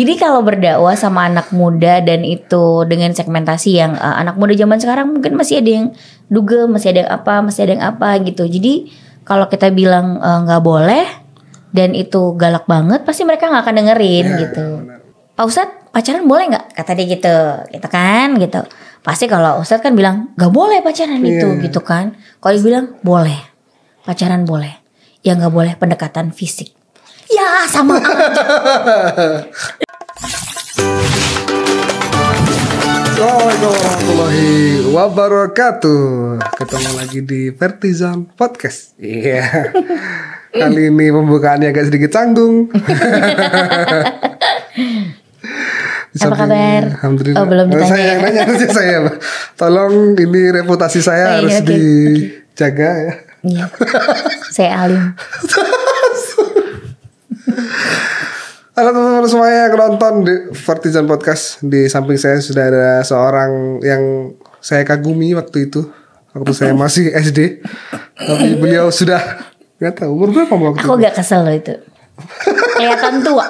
Jadi kalau berdakwah sama anak muda dan itu dengan segmentasi yang uh, anak muda zaman sekarang mungkin masih ada yang duga, masih ada yang apa, masih ada yang apa gitu. Jadi kalau kita bilang eh, nggak uh, boleh dan itu galak banget, pasti mereka nggak akan dengerin ya, gitu. Ya, Pak Ustad pacaran boleh nggak? Kata dia gitu, gitu kan, gitu. Pasti kalau Ustad kan bilang nggak boleh pacaran ya. itu, iya. gitu kan. Kalau dia bilang boleh, pacaran boleh. Yang nggak boleh pendekatan fisik. Ya sama aja. Assalamualaikum warahmatullahi wabarakatuh. Ketemu lagi di Vertizan Podcast. Iya. Yeah. Kali ini pembukaannya agak sedikit canggung. Apa kabar? Alhamdulillah. Oh, belum oh, ditanya. Saya yang nanya harusnya saya. Tolong ini reputasi saya oh, iya, harus okay, dijaga ya. Iya. Saya alim. Halo teman-teman semuanya yang nonton di Vertizen Podcast. Di samping saya sudah ada seorang yang saya kagumi waktu itu. Waktu saya masih SD. Tapi beliau sudah Gak tau umur berapa waktu Aku itu? gak kesel loh itu Kelihatan tua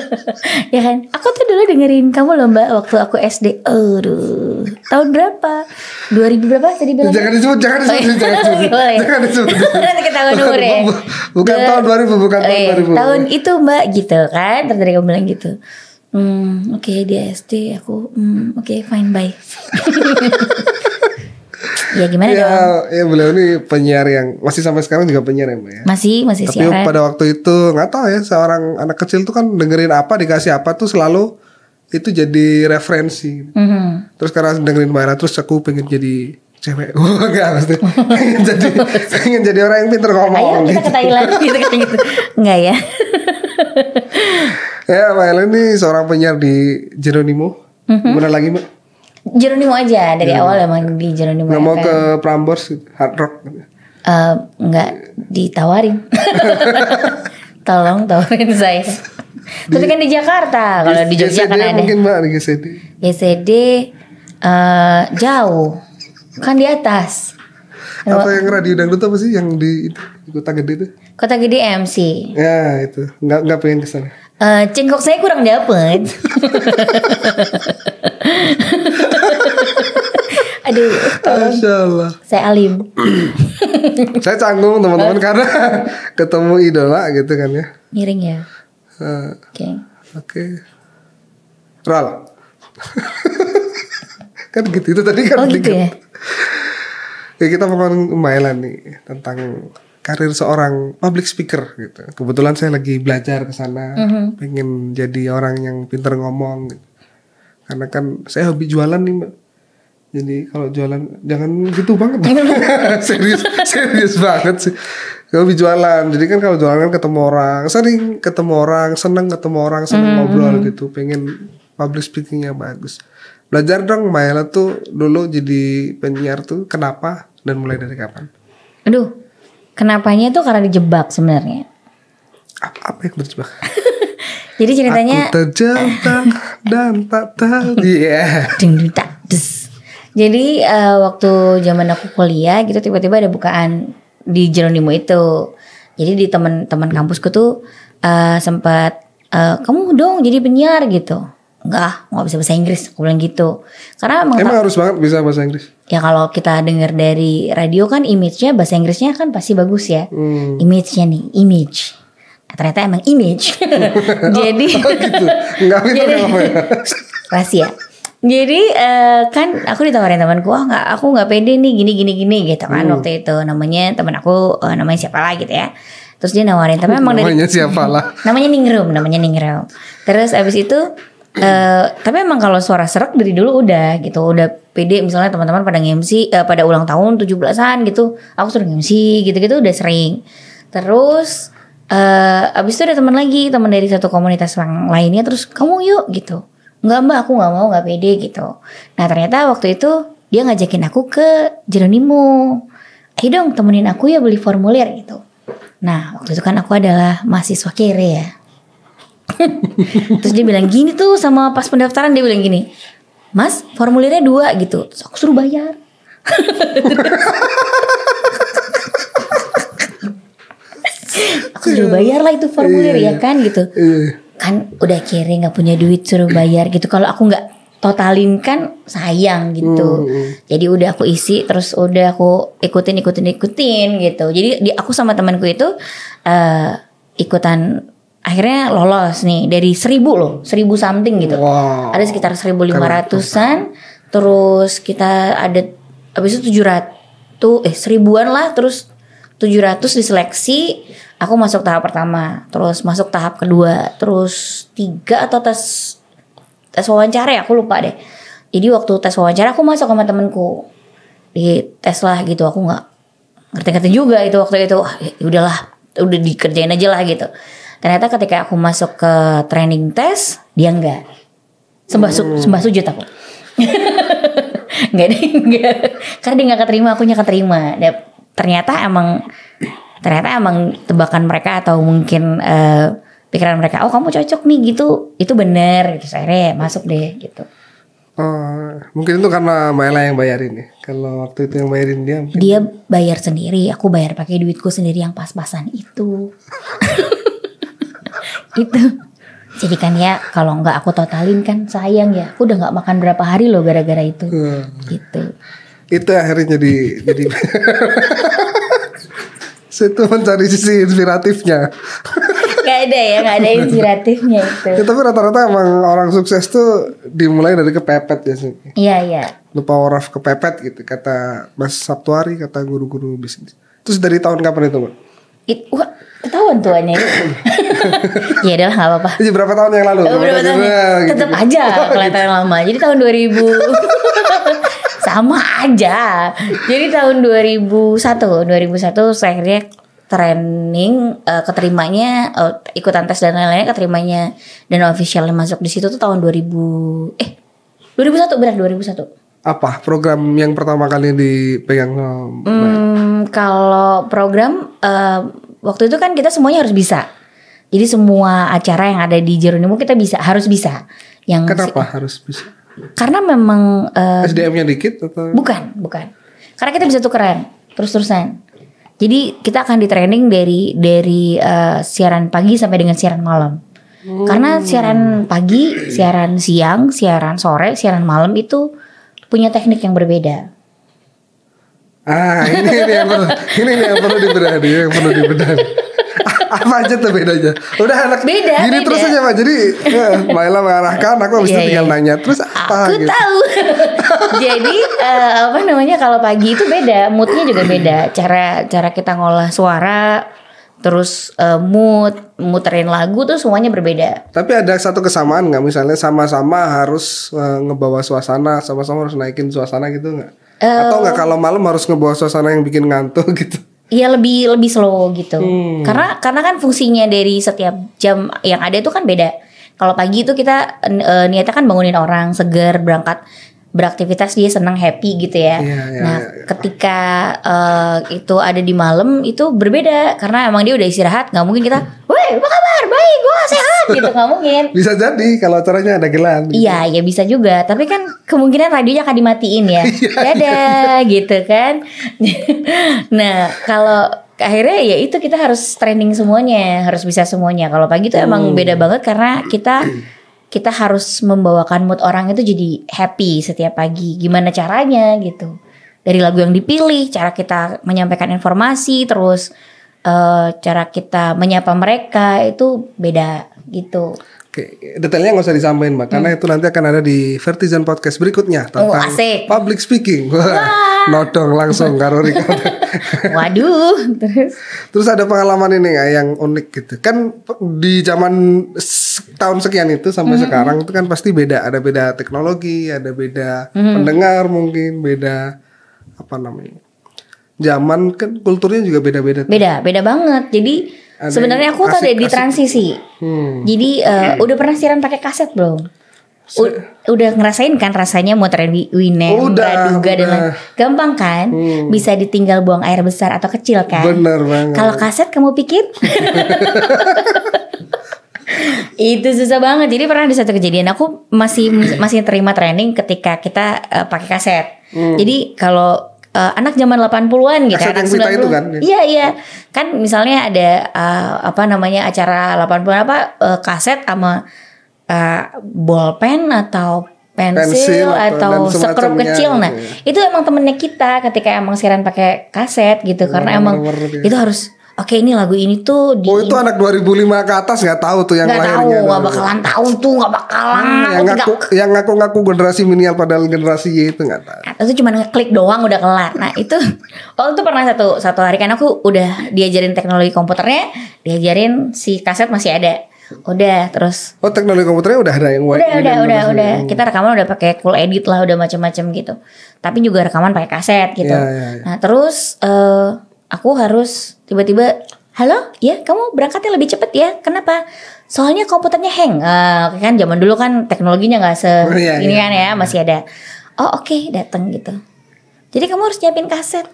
ya kan? Aku tuh dulu dengerin kamu loh Mbak waktu aku SD. Aduh. Tahun berapa? 2000 berapa tadi bilang? Jangan disebut, jangan disebut, oh, iya. jangan disebut. jangan disebut. Nanti ketahuan umur ya. Bukan tahun 2000, bukan tahun 2000. Tahun itu Mbak gitu kan? Terus dari kamu bilang gitu. Hmm, oke okay, di SD aku hmm, oke okay, fine bye ya gimana ya, dong? Ya beliau ini penyiar yang masih sampai sekarang juga penyiar ya, Mbak ya. Masih, masih Tapi siaran. pada waktu itu nggak tahu ya seorang anak kecil tuh kan dengerin apa dikasih apa tuh selalu itu jadi referensi. Mm -hmm. Terus karena dengerin Mbak terus aku pengen jadi cewek gue enggak pasti pengen jadi pengen jadi orang yang pintar ngomong ayo kita gitu. ke Thailand gitu gitu, gitu enggak ya ya Mbak Ellen ini seorang penyiar di Jeronimo mm -hmm. lagi Mbak Jeronimo aja dari yeah. awal emang di Jeronimo. Nggak mau ke Prambors hard rock. Uh, nggak ditawarin. Tolong tawarin saya. Di, Tapi kan di Jakarta, kalau di Jogja kan ada. Mungkin mbak di GCD. GCD uh, eh, jauh, kan di atas. Apa yang radio dangdut apa sih yang di itu, kota gede itu? Kota gede MC. Ya itu, nggak nggak pengen kesana. Uh, eh, cengkok saya kurang dapet. Aduh, Allah. Saya alim. saya canggung teman-teman oh. karena ketemu idola gitu kan ya. Miring ya. Eh, oke. Uh, Oke. Okay. Okay. Ral. kan gitu itu tadi kan. Oh gitu ya. ya kita ngomongin Mailan nih tentang karir seorang public speaker gitu. Kebetulan saya lagi belajar ke sana, mm -hmm. pengen jadi orang yang pintar ngomong. Gitu. Karena kan saya hobi jualan nih, Mbak. Jadi kalau jualan jangan gitu banget. serius serius banget sih. Kalau jualan, jadi kan kalau jualan kan ketemu orang, sering ketemu orang, seneng ketemu orang, seneng mm -hmm. ngobrol gitu, pengen public speakingnya bagus. Belajar dong Mayla tuh dulu jadi penyiar tuh kenapa dan mulai dari kapan? Aduh, kenapanya tuh karena dijebak sebenarnya. Apa, apa yang terjebak? jadi ceritanya aku terjebak dan tak tahu. Iya. Yeah. Jadi uh, waktu zaman aku kuliah gitu tiba-tiba ada bukaan di Jeronimo itu. Jadi di teman-teman kampusku tuh uh, sempat uh, kamu dong jadi penyiar gitu. Enggak, nggak bisa bahasa Inggris. Aku bilang gitu. Karena emang, emang harus banget bisa bahasa Inggris. Ya kalau kita dengar dari radio kan image-nya bahasa Inggrisnya kan pasti bagus ya. Hmm. Image-nya nih, image nah, ternyata emang image. jadi oh, gitu. Enggak gitu jadi, ya? rahasia. Jadi uh, kan aku ditawarin temanku, ah oh, nggak aku nggak pede nih gini gini gini gitu kan hmm. waktu itu namanya teman aku uh, namanya siapa lah gitu ya. Terus dia nawarin, tapi emang namanya siapa lah? namanya Ningrum, namanya Ningrum. Terus abis itu uh, tapi emang kalau suara serak dari dulu udah gitu, udah pede misalnya teman-teman pada ngemsi uh, pada ulang tahun 17-an gitu, aku suruh ngemsi gitu-gitu udah sering. Terus uh, abis itu ada teman lagi, teman dari satu komunitas yang lainnya terus kamu yuk gitu nggak mbak aku nggak mau nggak pede gitu nah ternyata waktu itu dia ngajakin aku ke Jeronimo ayo dong temenin aku ya beli formulir gitu nah waktu itu kan aku adalah mahasiswa kere ya terus dia bilang gini tuh sama pas pendaftaran dia bilang gini mas formulirnya dua gitu terus aku suruh bayar aku suruh bayar lah itu formulir ya kan gitu iya, iya kan udah kiri nggak punya duit suruh bayar gitu kalau aku nggak totalin kan sayang gitu hmm, hmm. jadi udah aku isi terus udah aku ikutin ikutin ikutin gitu jadi di, aku sama temanku itu uh, ikutan akhirnya lolos nih dari seribu loh seribu something gitu wow. ada sekitar seribu lima ratusan terus kita ada habis itu tujuh ratus eh seribuan lah terus 700 diseleksi aku masuk tahap pertama terus masuk tahap kedua terus tiga atau tes tes wawancara ya aku lupa deh jadi waktu tes wawancara aku masuk sama temenku di tes lah gitu aku nggak ngerti-ngerti juga itu waktu itu Wah, ya, ya udahlah udah dikerjain aja lah gitu ternyata ketika aku masuk ke training tes dia enggak sembah su hmm. sembah sujud aku nggak deh enggak karena dia nggak keterima aku nggak keterima ternyata emang ternyata emang tebakan mereka atau mungkin uh, pikiran mereka oh kamu cocok nih gitu itu bener gitu akhirnya eh, masuk deh gitu Oh, mungkin itu karena Mbak yang bayarin ya. Kalau waktu itu yang bayarin dia. Mungkin... Dia bayar sendiri, aku bayar pakai duitku sendiri yang pas-pasan itu. itu. Jadi kan ya kalau nggak aku totalin kan sayang ya. Aku udah nggak makan berapa hari loh gara-gara itu. Hmm. Gitu itu akhirnya jadi jadi saya tuh mencari sisi inspiratifnya Gak ada ya, gak ada inspiratifnya itu. Ya, tapi rata-rata emang orang sukses tuh dimulai dari kepepet ya sih. Iya, iya. The power of kepepet gitu kata Mas Sabtuari, kata guru-guru bisnis. Terus dari tahun kapan itu, Mbak? Itu tahun ketahuan tuanya ya. ya udah nggak apa-apa. berapa tahun yang lalu? Berapa, tahun? gitu. Tetap aja kelihatan gitu. lama. Jadi tahun 2000 sama aja. Jadi tahun 2001, 2001 saya akhirnya training uh, keterimanya uh, ikutan tes dan lain-lainnya keterimanya dan officialnya masuk di situ tuh tahun 2000 eh 2001 benar 2001 apa program yang pertama kali dipegang eh, hmm, kalau program uh, waktu itu kan kita semuanya harus bisa jadi semua acara yang ada di Jerunimo kita bisa harus bisa yang kenapa harus bisa karena memang uh, eh, SDM-nya dikit atau? Bukan, bukan. Karena kita bisa tuh keren terus-terusan. Jadi kita akan di training dari dari uh, siaran pagi sampai dengan siaran malam. Hmm. Karena siaran pagi, siaran siang, siaran sore, siaran malam itu punya teknik yang berbeda. Ah, ini, ini yang perlu ini, yang perlu dibenahi, yang perlu dibenahi. apa aja tuh bedanya udah anak beda gini beda. terus aja pak jadi ya, Maila mengarahkan aku habis yeah, tinggal yeah. nanya terus apa aku gitu. tahu jadi uh, apa namanya kalau pagi itu beda moodnya juga beda cara cara kita ngolah suara terus uh, mood muterin lagu tuh semuanya berbeda. Tapi ada satu kesamaan nggak misalnya sama-sama harus uh, ngebawa suasana, sama-sama harus naikin suasana gitu nggak? Uh, Atau nggak kalau malam harus ngebawa suasana yang bikin ngantuk gitu? Iya lebih lebih slow gitu. Hmm. Karena karena kan fungsinya dari setiap jam yang ada itu kan beda. Kalau pagi itu kita uh, niatnya kan bangunin orang segar berangkat beraktivitas dia senang happy gitu ya. Yeah, yeah, nah, yeah, iya. ketika uh, itu ada di malam itu berbeda karena emang dia udah istirahat, nggak mungkin kita, "Woi, apa kabar? Baik, gua sehat." gitu nggak mungkin. bisa jadi kalau acaranya ada gelang. Gitu. Iya, ya bisa juga, tapi kan kemungkinan radionya akan dimatiin ya. Iya, iya. Dadah gitu kan. nah, kalau akhirnya ya itu kita harus training semuanya, harus bisa semuanya. Kalau pagi itu hmm. emang beda banget karena kita kita harus membawakan mood orang itu jadi happy setiap pagi. Gimana caranya gitu? Dari lagu yang dipilih, cara kita menyampaikan informasi, terus uh, cara kita menyapa mereka itu beda gitu. Oke, detailnya nggak usah disampaikan mbak, karena hmm. itu nanti akan ada di Vertizen Podcast berikutnya oh, tentang oh, public speaking. Wah, Wah. nodong langsung karo Waduh, terus. Terus ada pengalaman ini nggak yang unik gitu? Kan di zaman tahun sekian itu sampai hmm. sekarang hmm. itu kan pasti beda, ada beda teknologi, ada beda hmm. pendengar mungkin, beda apa namanya? Zaman kan kulturnya juga beda-beda. Beda, beda banget. Jadi ada Sebenarnya aku tuh tadi di transisi. Hmm. Jadi uh, hmm. udah pernah siaran pakai kaset belum? U udah ngerasain kan rasanya muterin Winem, oh, udah, dan lain. Gampang kan? Hmm. Bisa ditinggal buang air besar atau kecil kan? Bener banget. Kalau kaset kamu pikir? itu susah banget. Jadi pernah di satu kejadian aku masih masih terima training ketika kita uh, pakai kaset. Hmm. Jadi kalau uh, anak zaman 80-an gitu anak 90 itu kan. Ya? Iya iya. Kan misalnya ada uh, apa namanya acara 80 an apa uh, kaset sama uh, bolpen atau pensil, atau, sekrup gitu kecil ya. nah. Iya. Itu emang temennya kita ketika emang siaran pakai kaset gitu karena iya, emang iya. itu harus Oke ini lagu ini tuh di Oh itu anak 2005 ke atas gak tahu tuh yang gak lahirnya tahu, nah, gak nah. bakalan tahu tuh nggak bakalan hmm, yang ngaku yang ngaku ngaku generasi milenial padahal generasi Y itu nggak tahu nah, itu cuma ngeklik doang udah kelar nah itu waktu oh, itu pernah satu satu hari kan aku udah diajarin teknologi komputernya diajarin si kaset masih ada udah terus oh teknologi komputernya udah ada yang udah udah udah udah, kita rekaman udah pakai cool edit lah udah macam-macam gitu tapi juga rekaman pakai kaset gitu iya, iya, iya. nah terus uh, aku harus tiba-tiba halo ya kamu berangkatnya lebih cepet ya kenapa soalnya komputernya hang uh, kan zaman dulu kan teknologinya nggak se oh, iya, ini iya. kan ya masih ada oh oke okay, datang gitu jadi kamu harus nyiapin kaset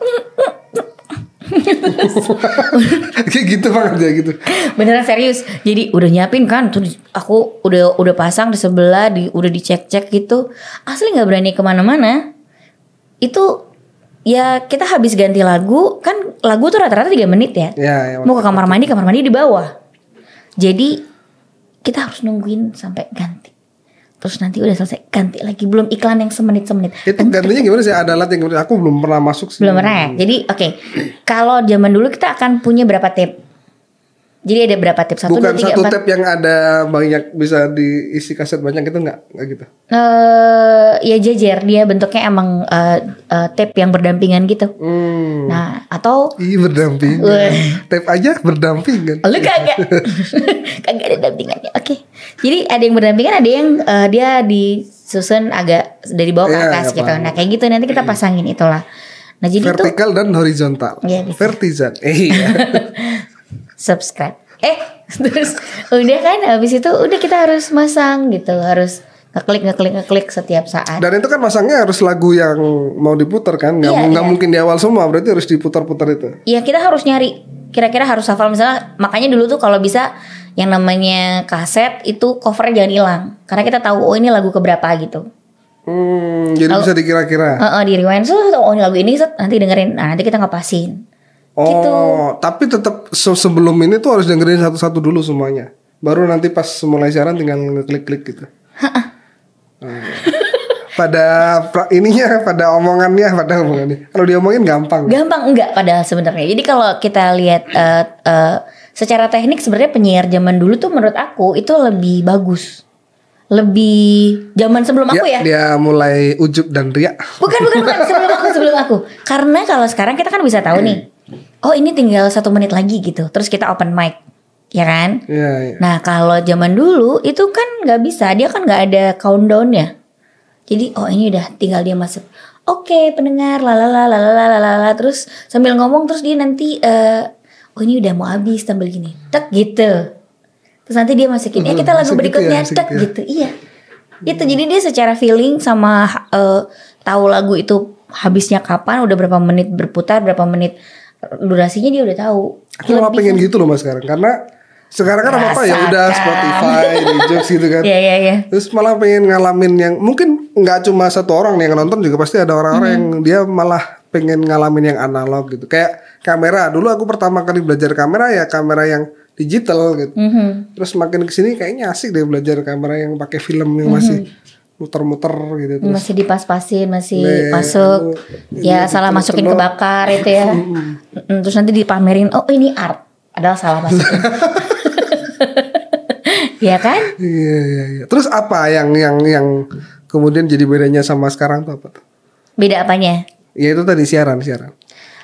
kayak gitu banget ya gitu beneran serius jadi udah nyiapin kan tuh aku udah udah pasang di sebelah di udah dicek cek gitu asli nggak berani kemana-mana itu ya kita habis ganti lagu kan lagu tuh rata-rata 3 menit ya. ya, ya Mau ke kamar mandi, kamar mandi di bawah. Jadi kita harus nungguin sampai ganti. Terus nanti udah selesai ganti lagi belum iklan yang semenit semenit. Itu gantinya gimana sih? Ada alat yang aku belum pernah masuk sih. Belum pernah ya. Jadi oke, okay. kalau zaman dulu kita akan punya berapa tape? Jadi ada berapa tip Satu, Bukan dua, tiga, satu empat. yang ada banyak bisa diisi kaset banyak itu nggak nggak gitu? Eh uh, ya jejer dia bentuknya emang uh, eh, uh, eh, tip yang berdampingan gitu. Hmm. Nah atau? Iya berdampingan. Uh. tip aja berdampingan. Oh, lu kagak kagak ada dampingannya. Oke. Okay. Jadi ada yang berdampingan, ada yang uh, dia disusun agak dari bawah ke iya, atas ya, gitu. Nah kayak gitu nanti kita hmm. pasangin itulah. Nah jadi vertikal dan horizontal. Ya, gitu. Vertizan. Eh, iya. subscribe eh terus udah kan habis itu udah kita harus masang gitu harus ngeklik ngeklik ngeklik setiap saat dan itu kan masangnya harus lagu yang mau diputar kan nggak iya, nggak iya. mungkin di awal semua berarti harus diputar-putar itu iya kita harus nyari kira-kira harus hafal misalnya makanya dulu tuh kalau bisa yang namanya kaset itu covernya jangan hilang karena kita tahu oh ini lagu keberapa gitu Hmm, jadi Lalu, bisa dikira-kira. Uh, uh, di rewind so, oh ini lagu ini set, nanti dengerin. Nah, nanti kita ngepasin Gitu. Oh, gitu. tapi tetap sebelum ini tuh harus dengerin satu-satu dulu semuanya. Baru nanti pas mulai siaran tinggal ngeklik-klik gitu. Heeh. Oh. pada ininya, pada omongannya, pada omongannya. Kalau diomongin gampang. Gampang enggak padahal sebenarnya. Jadi kalau kita lihat uh, uh, secara teknik sebenarnya penyiar zaman dulu tuh menurut aku itu lebih bagus lebih zaman sebelum aku ya, ya. Dia mulai ujub dan riak. Bukan bukan bukan sebelum aku sebelum aku. Karena kalau sekarang kita kan bisa tahu nih oh ini tinggal satu menit lagi gitu terus kita open mic ya kan ya, ya. nah kalau zaman dulu itu kan nggak bisa dia kan nggak ada countdown ya jadi oh ini udah tinggal dia masuk oke okay, pendengar lalala lalala lalala terus sambil ngomong terus dia nanti uh, oh ini udah mau habis tampil gini tek gitu terus nanti dia masukin ya kita lagu gitu berikutnya gitu ya, tek ya. gitu iya hmm. itu jadi dia secara feeling sama uh, tahu lagu itu habisnya kapan udah berapa menit berputar berapa menit durasinya dia udah tahu. Aku malah pengen gitu loh mas sekarang karena sekarang kan apa apa ya udah kan. Spotify, Jux gitu kan. Iya iya iya. Terus malah pengen ngalamin yang mungkin nggak cuma satu orang nih yang nonton juga pasti ada orang-orang hmm. yang dia malah pengen ngalamin yang analog gitu. Kayak kamera dulu aku pertama kali belajar kamera ya kamera yang digital gitu. Mm -hmm. Terus makin kesini kayaknya asik deh belajar kamera yang pakai film yang masih mm -hmm muter-muter gitu terus. masih dipas-pasin masih Le, masuk ini, ya ini, salah masukin ke bakar itu ya terus nanti dipamerin oh ini art adalah salah masukin ya kan iya iya iya terus apa yang yang yang kemudian jadi bedanya sama sekarang tuh apa tuh beda apanya ya itu tadi siaran siaran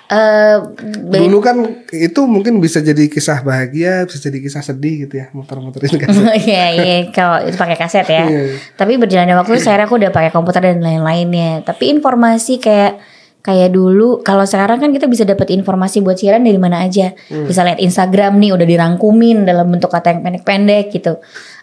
Uh, Dulu kan itu mungkin bisa jadi kisah bahagia, bisa jadi kisah sedih gitu ya, motor-motor muterin kan iya, iya, iya, kalau itu pakai kaset ya. Iya. Tapi berjalannya waktu saya aku udah pakai komputer dan lain-lainnya. Tapi informasi kayak kayak dulu kalau sekarang kan kita bisa dapat informasi buat siaran dari mana aja. Hmm. Bisa lihat Instagram nih udah dirangkumin dalam bentuk kata yang pendek-pendek gitu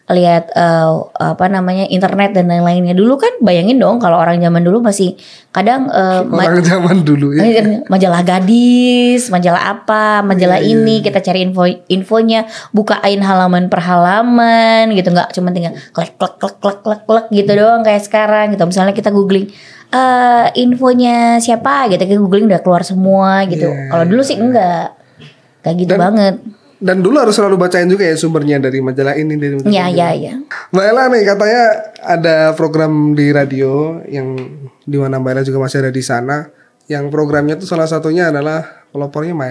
lihat uh, apa namanya internet dan lain-lainnya dulu kan bayangin dong kalau orang zaman dulu masih kadang uh, orang ma- zaman dulu ya eh, majalah gadis majalah apa majalah yeah, iya, ini yeah. kita cari info infonya bukain halaman per halaman gitu nggak cuma tinggal klik klik klik klik klik klik gitu doang kayak sekarang gitu misalnya kita googling uh, infonya siapa gitu kita googling udah keluar semua gitu yeah. kalau dulu iya, sih enggak iya. kayak gitu dan, banget dan dulu harus selalu bacain juga ya sumbernya dari majalah ini dari majalah ya, ini. Ya, ya. Mbak Ella nih katanya ada program di radio yang di mana Mbak Ella juga masih ada di sana. Yang programnya tuh salah satunya adalah pelopornya Mbak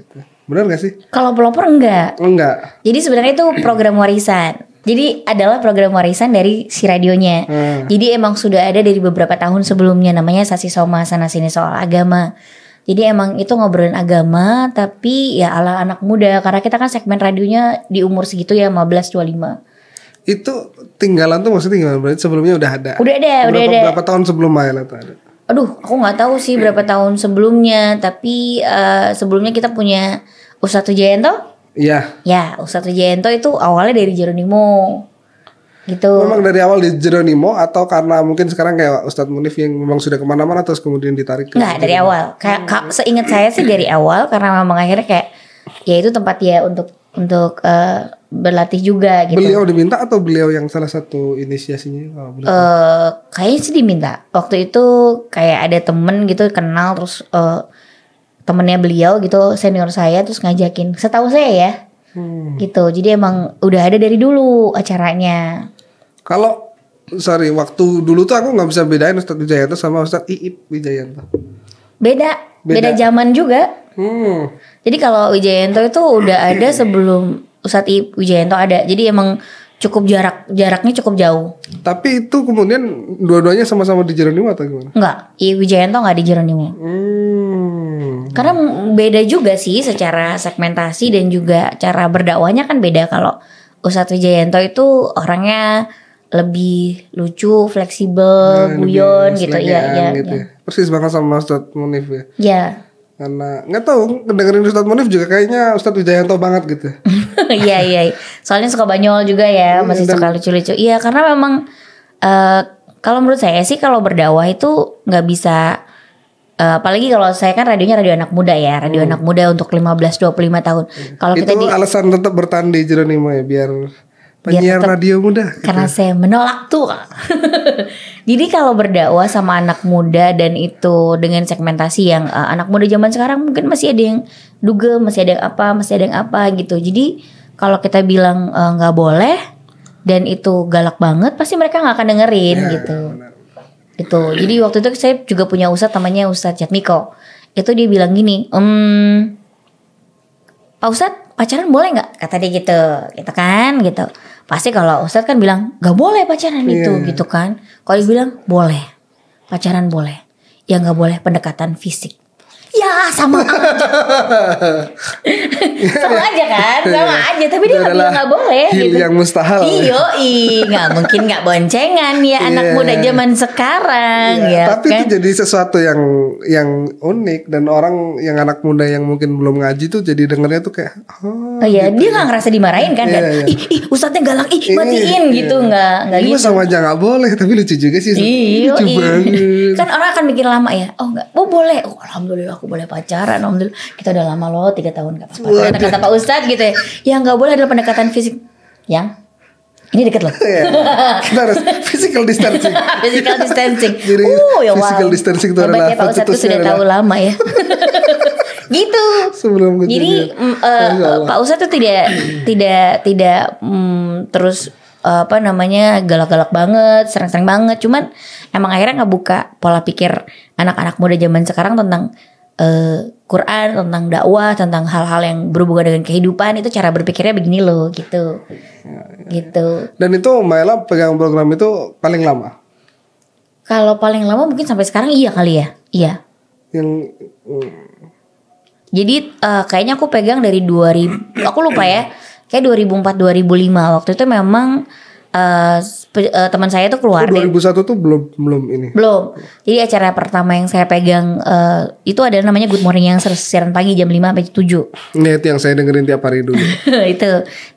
gitu. Benar gak sih? Kalau pelopor enggak. Enggak. Jadi sebenarnya itu program warisan. Jadi adalah program warisan dari si radionya. Hmm. Jadi emang sudah ada dari beberapa tahun sebelumnya namanya Sasi Soma Sana Sini Soal Agama. Jadi emang itu ngobrolin agama tapi ya ala anak muda karena kita kan segmen radionya di umur segitu ya 15 25 itu tinggalan tuh maksudnya tinggalan Berarti sebelumnya udah ada. Udah ada, berapa, udah ada. Berapa tahun sebelum Maya tuh ada? Aduh, aku nggak tahu sih berapa tahun sebelumnya, tapi uh, sebelumnya kita punya Ustadz Jayanto. Iya. Ya, Ustadz Jayanto itu awalnya dari Jeronimo gitu. Memang dari awal di Jeronimo atau karena mungkin sekarang kayak Ustadz Munif yang memang sudah kemana-mana terus kemudian ditarik? Ke Nggak dari awal. Kayak ka, seingat saya sih dari awal karena memang akhirnya kayak ya itu tempat ya untuk untuk uh, berlatih juga gitu. Beliau diminta atau beliau yang salah satu inisiasinya? Oh, eh uh, kayaknya sih diminta. Waktu itu kayak ada temen gitu kenal terus uh, temennya beliau gitu senior saya terus ngajakin. Setahu saya ya. Hmm. Gitu. Jadi emang udah ada dari dulu acaranya. Kalau sorry waktu dulu tuh aku nggak bisa bedain Ustadz Wijayanto sama Ustadz Iip Wijayanto. Beda, beda, beda zaman juga. Hmm. Jadi kalau Wijayanto itu udah ada sebelum Ustadz Iip Wijayanto ada. Jadi emang cukup jarak jaraknya cukup jauh. Tapi itu kemudian dua-duanya sama-sama di Jeronimo atau gimana? Enggak, I Wijayanto nggak di Jeronimo. Hmm. Karena beda juga sih secara segmentasi dan juga cara berdakwahnya kan beda kalau Ustadz Wijayanto itu orangnya lebih lucu, fleksibel, nah, guyon gitu, iya, iya, gitu ya. ya. Persis banget sama Ustadz Munif ya. Iya. Karena nggak tahu dengerin Ustadz Munif juga kayaknya Ustadz Wijayanto banget gitu. Ya. Iya, iya iya. Soalnya suka banyol juga ya, iya, masih Dan, suka lucu-lucu. Iya karena memang uh, kalau menurut saya sih kalau berdakwah itu nggak bisa Uh, apalagi kalau saya kan radionya radio anak muda ya, radio hmm. anak muda untuk 15 25 tahun. Hmm. Kalau kita di alasan tetap bertahan di Jeronimo ya biar penyiar tetap, radio muda gitu. karena ya? saya menolak tuh jadi kalau berdakwah sama anak muda dan itu dengan segmentasi yang uh, anak muda zaman sekarang mungkin masih ada yang duga masih ada yang apa masih ada yang apa gitu jadi kalau kita bilang eh, nggak uh, boleh dan itu galak banget pasti mereka nggak akan dengerin ya, gitu iya, benar. itu jadi waktu itu saya juga punya ustadz namanya ustadz Jatmiko itu dia bilang gini um, Pak Ustadz pacaran boleh nggak kata dia gitu gitu kan gitu Pasti kalau Ustadz kan bilang gak boleh pacaran yeah. itu gitu kan. Kalau dibilang boleh, pacaran boleh. ya gak boleh pendekatan fisik. Ya sama aja Sama aja kan iya, Sama iya. aja Tapi dia gak bilang gak boleh gitu. yang mustahil Iya i Gak mungkin gak boncengan ya iya. Anak yeah. muda zaman sekarang yeah. ya, Tapi kan? itu jadi sesuatu yang Yang unik Dan orang yang anak muda yang mungkin belum ngaji tuh Jadi dengernya tuh kayak Oh, oh iya gitu. Dia ya. gak ngerasa dimarahin kan, yeah, kan? Yeah. Ih, ih ustadznya galak Ih matiin yeah. gitu Gak, gak gitu sama aja gak boleh Tapi lucu juga sih Iya Lucu banget Kan orang akan mikir lama ya Oh gak Oh boleh oh, Alhamdulillah aku boleh pacaran Om dulu kita udah lama loh tiga tahun gak apa-apa kata, kata Pak Ustadz gitu ya yang nggak boleh adalah pendekatan fisik yang ini deket loh. ya, kita harus physical distancing. physical distancing. Jadi, uh, ya physical wow. distancing itu adalah ya, Pak Ustadz itu sudah tahu lama ya. gitu. Sebelum Jadi uh, Pak Ustadz tuh tidak tidak tidak um, terus eh, apa namanya galak-galak banget, serang-serang banget. Cuman emang akhirnya nggak buka pola pikir anak-anak muda zaman sekarang tentang uh, Quran tentang dakwah tentang hal-hal yang berhubungan dengan kehidupan itu cara berpikirnya begini loh gitu gitu dan itu Maela pegang program itu paling lama kalau paling lama mungkin sampai sekarang iya kali ya iya yang jadi uh, kayaknya aku pegang dari 2000 aku lupa ya kayak 2004 2005 waktu itu memang uh, teman saya tuh keluar. Oh, 2001 tuh belum belum ini. Belum. Jadi acara pertama yang saya pegang uh, itu ada namanya Good Morning yang siaran pagi jam 5 sampai 7. Ini itu yang saya dengerin tiap hari dulu. itu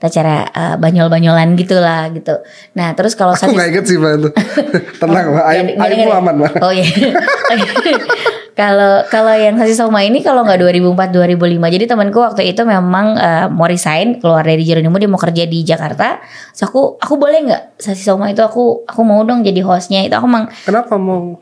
acara uh, banyol-banyolan gitu lah gitu. Nah, terus kalau saya Aku gak inget sih, Mbak. Tenang, Mbak. Aib, aman, pak. Oh iya. Kalau kalau yang kasih Soma ini kalau nggak 2004 2005. Jadi temanku waktu itu memang uh, mau resign keluar dari Jeronimo dia mau kerja di Jakarta. Terus aku aku boleh nggak kasih Soma itu aku aku mau dong jadi hostnya itu aku mang. Kenapa mau?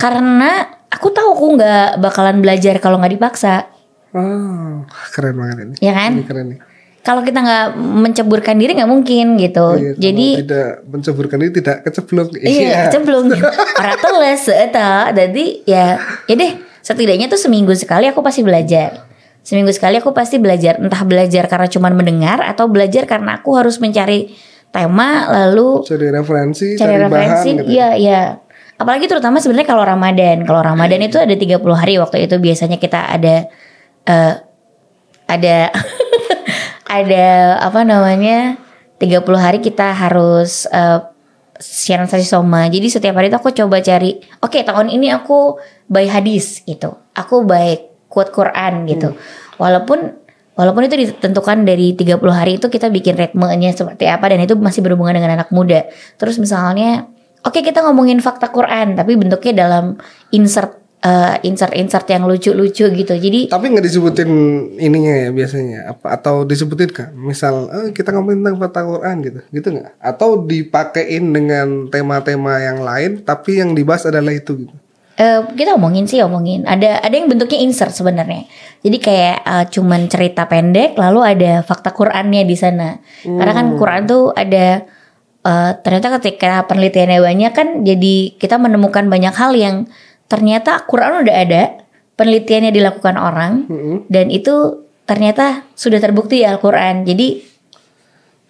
Karena aku tahu aku nggak bakalan belajar kalau nggak dipaksa. Oh, keren banget ini. Ya kan? Ini keren nih kalau kita nggak menceburkan diri nggak mungkin gitu. Iya, Jadi tidak menceburkan diri tidak keceblong. Iya, iya Orang teles eta. Eh, Jadi ya ya deh setidaknya tuh seminggu sekali aku pasti belajar. Seminggu sekali aku pasti belajar entah belajar karena cuman mendengar atau belajar karena aku harus mencari tema lalu cari referensi, cari, cari referensi. Bahan, gitu. Iya, iya. Apalagi terutama sebenarnya kalau Ramadan. Kalau Ramadan iya, itu iya. ada 30 hari waktu itu biasanya kita ada uh, ada ada apa namanya 30 hari kita harus uh, siaran sasi soma. Jadi setiap hari itu aku coba cari, oke okay, tahun ini aku by hadis gitu. Aku by kuat Quran gitu. Hmm. Walaupun walaupun itu ditentukan dari 30 hari itu kita bikin ritmenya seperti apa dan itu masih berhubungan dengan anak muda. Terus misalnya oke okay, kita ngomongin fakta Quran tapi bentuknya dalam insert uh, insert-insert yang lucu-lucu gitu. Jadi Tapi nggak disebutin ininya ya biasanya apa atau disebutin kan misal eh, kita ngomongin tentang Fatah Quran gitu. Gitu nggak? Atau dipakein dengan tema-tema yang lain tapi yang dibahas adalah itu gitu. Uh, kita omongin sih omongin ada ada yang bentuknya insert sebenarnya jadi kayak uh, cuman cerita pendek lalu ada fakta Qurannya di sana hmm. karena kan hmm. Quran tuh ada uh, ternyata ketika penelitiannya banyak kan jadi kita menemukan banyak hal yang ternyata Quran udah ada, penelitiannya dilakukan orang hmm. dan itu ternyata sudah terbukti ya Al-Qur'an. Jadi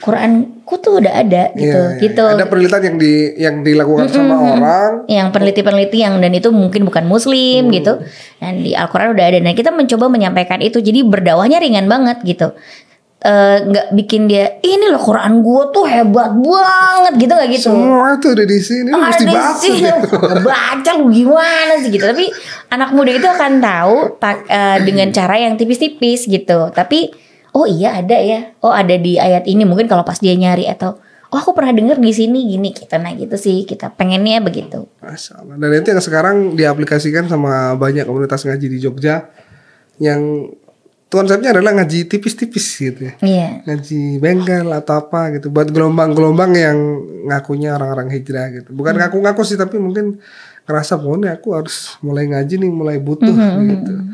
Quranku tuh udah ada iya, gitu. Yeah, yeah. Gitu. Ada penelitian yang di yang dilakukan mm -hmm. sama orang. Yang peneliti-peneliti yang dan itu mungkin bukan muslim hmm. gitu. Dan di Al-Qur'an udah ada. Dan nah, kita mencoba menyampaikan itu. Jadi berdawahnya ringan banget gitu. Eh, nggak uh, bikin dia ini loh Quran gue tuh hebat banget gitu nggak gitu semua tuh udah di sini oh, mesti baca gitu. baca lu gimana sih gitu tapi anak muda itu akan tahu tak, uh, eh, dengan cara yang tipis-tipis gitu tapi oh iya ada ya oh ada di ayat ini mungkin kalau pas dia nyari atau oh aku pernah dengar di sini gini kita nah gitu sih kita pengennya begitu masalah dan itu yang sekarang diaplikasikan sama banyak komunitas ngaji di Jogja yang konsepnya adalah ngaji tipis-tipis gitu ya. Yeah. Ngaji bengkel atau apa gitu buat gelombang-gelombang yang ngakunya orang-orang hijrah gitu. Bukan hmm. ngaku-ngaku sih tapi mungkin ngerasa pokoknya oh, aku harus mulai ngaji nih, mulai butuh mm -hmm. gitu. Hmm.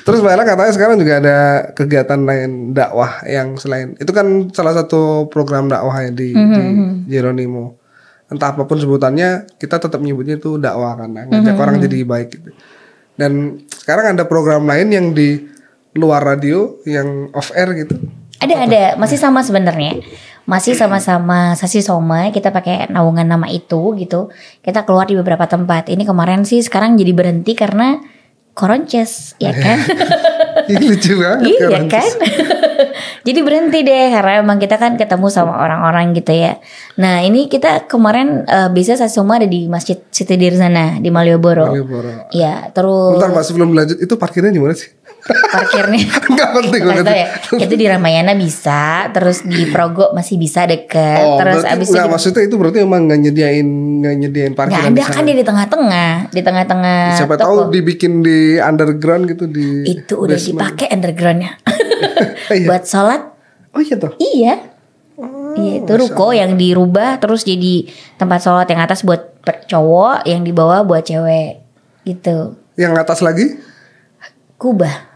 Terus Mbak Ella katanya sekarang juga ada kegiatan lain dakwah yang selain itu kan salah satu program dakwah ya di, mm -hmm. di Jeronimo. Entah apapun sebutannya, kita tetap menyebutnya itu dakwah karena ngajak mm -hmm. orang jadi baik gitu. Dan sekarang ada program lain yang di luar radio yang off air gitu? Ada Apa? ada, masih sama sebenarnya. Masih sama-sama sasi soma, kita pakai naungan nama itu gitu. Kita keluar di beberapa tempat. Ini kemarin sih sekarang jadi berhenti karena koronces, ya kan? lucu banget. Iya kan? jadi berhenti deh karena emang kita kan ketemu sama orang-orang gitu ya. Nah ini kita kemarin uh, eh, bisa sasi semua ada di Masjid Siti Dirzana di Malioboro. Malioboro. Ya terus. Bentar Pak sebelum lanjut itu parkirnya di mana sih? parkirnya nggak penting banget ya. itu di Ramayana bisa terus di Progo masih bisa deket oh, terus berarti, abis itu di... maksudnya itu berarti emang nggak nyediain nggak nyediain parkiran nggak ada kan dia di tengah-tengah di tengah-tengah siapa toko. tahu dibikin di underground gitu di itu udah basement. dipakai undergroundnya iya. buat sholat oh iya tuh. iya oh, iya itu ruko yang dirubah terus jadi tempat sholat yang atas buat cowok yang di bawah buat cewek gitu yang atas lagi kubah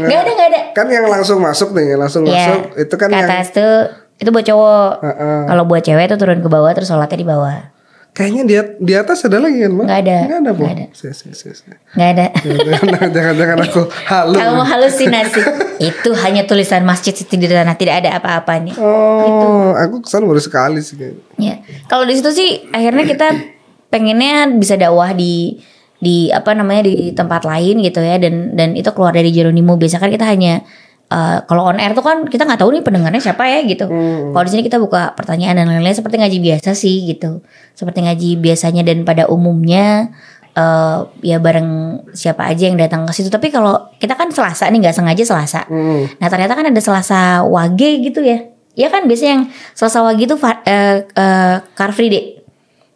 nggak ada nggak ada kan yang langsung masuk nih langsung yeah. masuk itu kan ke atas yang... tuh itu buat cowok uh -uh. kalau buat cewek itu turun ke bawah terus sholatnya di bawah kayaknya di, di atas ada lagi kan, Gak ada. Gak ada, Bu. Gak ada. Sia, Gak ada. Jangan-jangan aku halu. Kamu halusinasi. itu hanya tulisan masjid Siti di sana tidak ada apa-apanya. Oh, gitu. aku kesan baru sekali sih. Ya. Kalau di situ sih akhirnya kita pengennya bisa dakwah di di apa namanya di tempat lain gitu ya dan dan itu keluar dari Jeronimo biasa kan kita hanya uh, kalau on air tuh kan kita nggak tahu nih pendengarnya siapa ya gitu. Hmm. Kalau di sini kita buka pertanyaan dan lain-lain seperti ngaji biasa sih gitu. Seperti ngaji biasanya dan pada umumnya uh, ya bareng siapa aja yang datang ke situ. Tapi kalau kita kan Selasa nih nggak sengaja Selasa. Hmm. Nah ternyata kan ada Selasa Wage gitu ya. Ya kan biasanya yang Selasa Wage itu uh, uh, Car Free Day.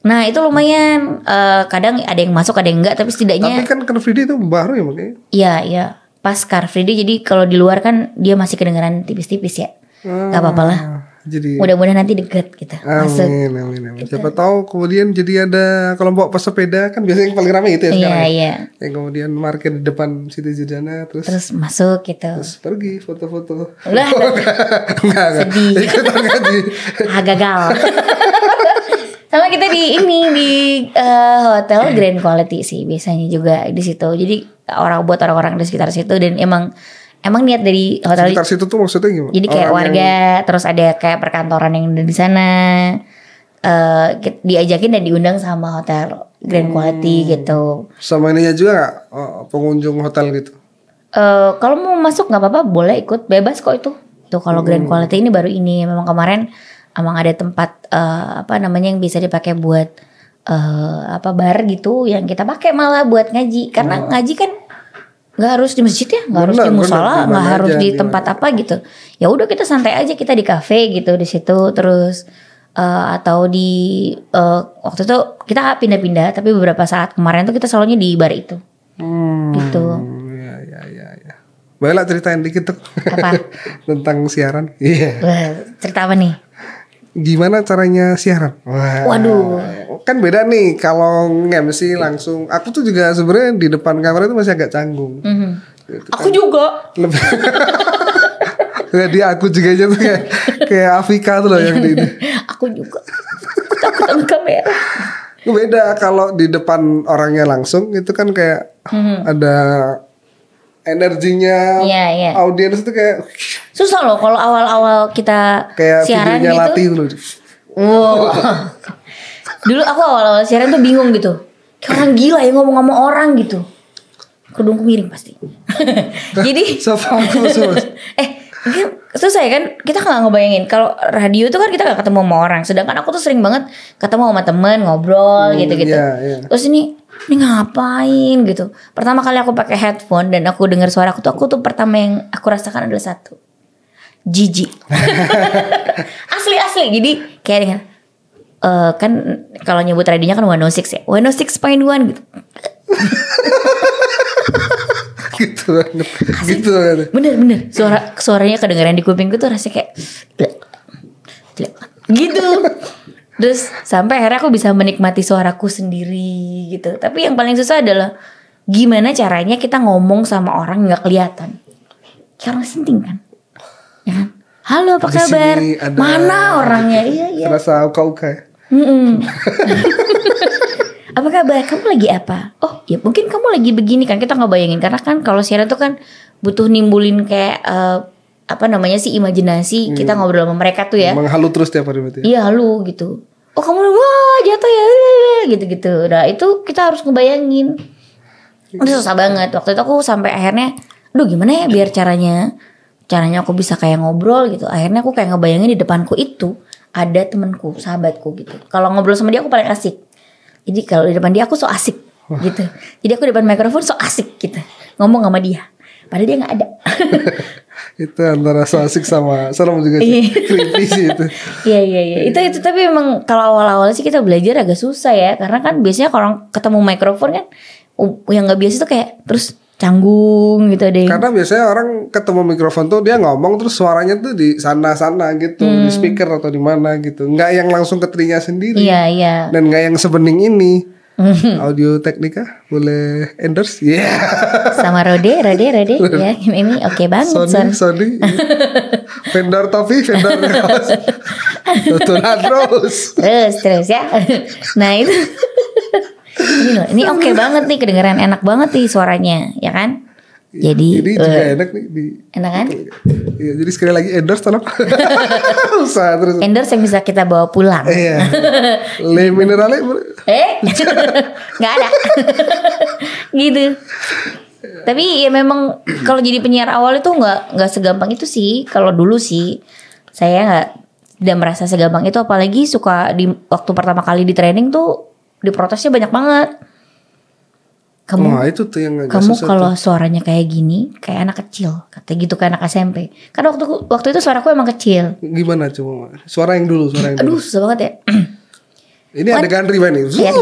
Nah itu lumayan uh, kadang ada yang masuk ada yang enggak tapi setidaknya. Tapi kan Car Free Day itu baru ya makanya. Iya iya pas Car Free Day jadi kalau di luar kan dia masih kedengeran tipis-tipis ya. Hmm, gak ah, apa-apa lah. Jadi mudah-mudahan nanti deket kita gitu. Amin masuk, amin amin. Gitu. Siapa tahu kemudian jadi ada kelompok pesepeda kan biasanya yang paling ramai gitu ya iya, sekarang. Iya iya. Yang kemudian market di depan situ Jodana terus. Terus masuk gitu. Terus pergi foto-foto. Lah. enggak enggak. Sedih. Agak gagal. sama kita di ini di uh, hotel Grand Quality sih biasanya juga di situ. Jadi orang buat orang-orang di sekitar situ dan emang emang niat dari hotel sekitar situ tuh maksudnya gimana? Jadi kayak orang warga, yang... terus ada kayak perkantoran yang ada di sana. Uh, diajakin dan diundang sama hotel Grand Quality hmm. gitu. Sama ini juga gak? Oh, pengunjung hotel gitu. Uh, kalau mau masuk nggak apa-apa, boleh ikut bebas kok itu. Tuh kalau hmm. Grand Quality ini baru ini memang kemarin emang ada tempat uh, apa namanya yang bisa dipakai buat uh, apa bar gitu yang kita pakai malah buat ngaji karena hmm. ngaji kan nggak harus di masjid ya nggak harus di musola nggak harus di tempat apa gitu ya udah kita santai aja kita di kafe gitu di situ terus uh, atau di uh, waktu itu kita pindah-pindah tapi beberapa saat kemarin tuh kita selalunya di bar itu hmm, gitu ya ya iya, ya baiklah ceritain dikit tuh apa tentang siaran iya yeah. cerita apa nih gimana caranya siaran? Wah, Waduh. Kan beda nih kalau ngemsi iya. langsung. Aku tuh juga sebenarnya di depan kamera itu masih agak canggung. Mm -hmm. aku kan. juga. Lebih Jadi aku juga aja tuh kayak kayak Afika tuh loh yang di ini. aku juga. Aku takut sama kamera. Beda kalau di depan orangnya langsung itu kan kayak mm -hmm. ada energinya yeah, yeah. audiens itu kayak Susah loh kalau awal-awal kita Kayak siaran gitu. Latih dulu. Wow. dulu aku awal-awal siaran tuh bingung gitu. Kayak orang gila ya ngomong sama orang gitu. Kerudungku miring pasti. Jadi Eh, susah ya kan kita nggak ngebayangin kalau radio tuh kan kita nggak ketemu sama orang sedangkan aku tuh sering banget ketemu sama temen ngobrol hmm, gitu gitu iya, yeah, yeah. terus ini ini ngapain gitu pertama kali aku pakai headphone dan aku dengar suara aku tuh aku tuh pertama yang aku rasakan adalah satu jijik. asli asli. Jadi kayak dengan uh, kan kalau nyebut radionya kan 106 ya. 106.1 gitu. gitu banget. Asli. Gitu banget. Bener bener. Suara suaranya kedengeran di kupingku tuh rasanya kayak gitu. Terus sampai akhirnya aku bisa menikmati suaraku sendiri gitu. Tapi yang paling susah adalah gimana caranya kita ngomong sama orang nggak kelihatan. Karena orang sinting kan ya kan? Halo apa Di kabar? Ada... Mana orangnya? Iya iya. Terasa kau kayak. Mm -mm. apa kabar? Kamu lagi apa? Oh ya mungkin kamu lagi begini kan kita nggak bayangin karena kan kalau siaran tuh kan butuh nimbulin kayak uh, apa namanya sih imajinasi hmm. kita ngobrol sama mereka tuh ya. Emang halu terus tiap hari berarti. Ya? Iya halu gitu. Oh kamu wah jatuh ya gitu-gitu. Nah itu kita harus ngebayangin. Udah iya. susah banget. Waktu itu aku sampai akhirnya, aduh gimana ya biar caranya caranya aku bisa kayak ngobrol gitu akhirnya aku kayak ngebayangin di depanku itu ada temanku, sahabatku gitu kalau ngobrol sama dia aku paling asik jadi kalau di depan dia aku so asik gitu jadi aku di depan mikrofon so asik gitu ngomong sama dia padahal dia nggak ada itu antara so asik sama serem juga sih iya. creepy sih itu iya iya iya itu itu tapi emang kalau awal awal sih kita belajar agak susah ya karena kan biasanya kalau ketemu mikrofon kan yang nggak biasa itu kayak terus canggung gitu deh. Karena biasanya orang ketemu mikrofon tuh dia ngomong terus suaranya tuh di sana-sana gitu, hmm. di speaker atau di mana gitu. Nggak yang langsung ke telinga sendiri. Iya, iya. Dan nggak yang sebening ini. Hmm. Audio Teknika boleh endorse. Iya. Yeah. Sama Rode, Rode, Rode. ya, ini oke okay banget. Sony, son. Sony. vendor topi, vendor kaos. Tutulan terus. Terus, terus ya. Nah, itu ini ini oke okay banget nih kedengeran enak banget nih suaranya, ya kan? Iya, jadi, jadi uh, juga eh, enak nih di, enak kan? Ya, jadi sekali lagi endorse tolong. Usah terus. Endorse yang bisa kita bawa pulang. Iya. Le minerale. eh? nggak ada. gitu. Tapi ya memang kalau jadi penyiar awal itu nggak nggak segampang itu sih. Kalau dulu sih saya nggak tidak merasa segampang itu apalagi suka di waktu pertama kali di training tuh diprotesnya banyak banget kamu oh, itu tuh yang kamu kalau suaranya kayak gini kayak anak kecil kata gitu kayak anak SMP karena waktu waktu itu suaraku emang kecil gimana coba suara yang dulu suara yang dulu. aduh susah banget ya ini ada gantri rewind ya,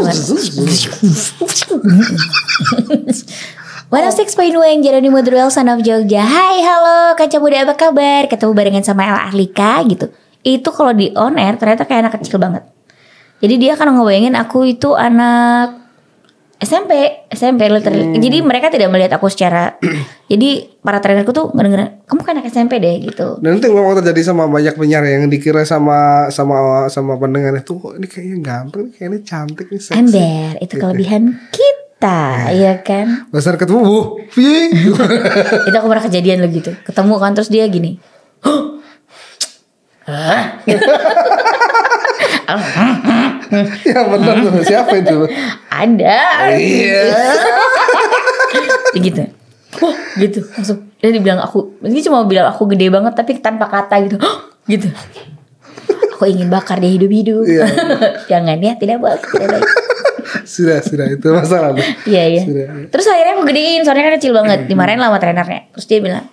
One of Six Point Wang, Jeronimo son of Jogja Hai, halo, kaca muda apa kabar? Ketemu barengan sama El Arlika gitu Itu kalau di on air ternyata kayak anak kecil banget jadi dia kan ngebayangin aku itu anak SMP, SMP literally. Hmm. Jadi mereka tidak melihat aku secara jadi para trainerku tuh ngedengerin kamu kan anak SMP deh gitu. Dan itu memang terjadi sama banyak penyiar yang dikira sama sama sama pendengar itu oh, ini kayaknya ganteng, ini kayaknya cantik nih seksi. Ember, itu gitu. kelebihan kita, ya, ya kan? Besar ketemu. itu aku pernah kejadian lo gitu. Ketemu kan terus dia gini. ya benar tuh siapa itu? Ada. Iya. Ya gitu. gitu langsung dia dibilang aku ini cuma bilang aku gede banget tapi tanpa kata gitu gitu aku ingin bakar dia hidup-hidup iya. jangan ya tidak boleh tidak baik sudah sudah itu masalah iya iya terus akhirnya aku gedein soalnya kan kecil banget dimarahin lah sama trenernya terus dia bilang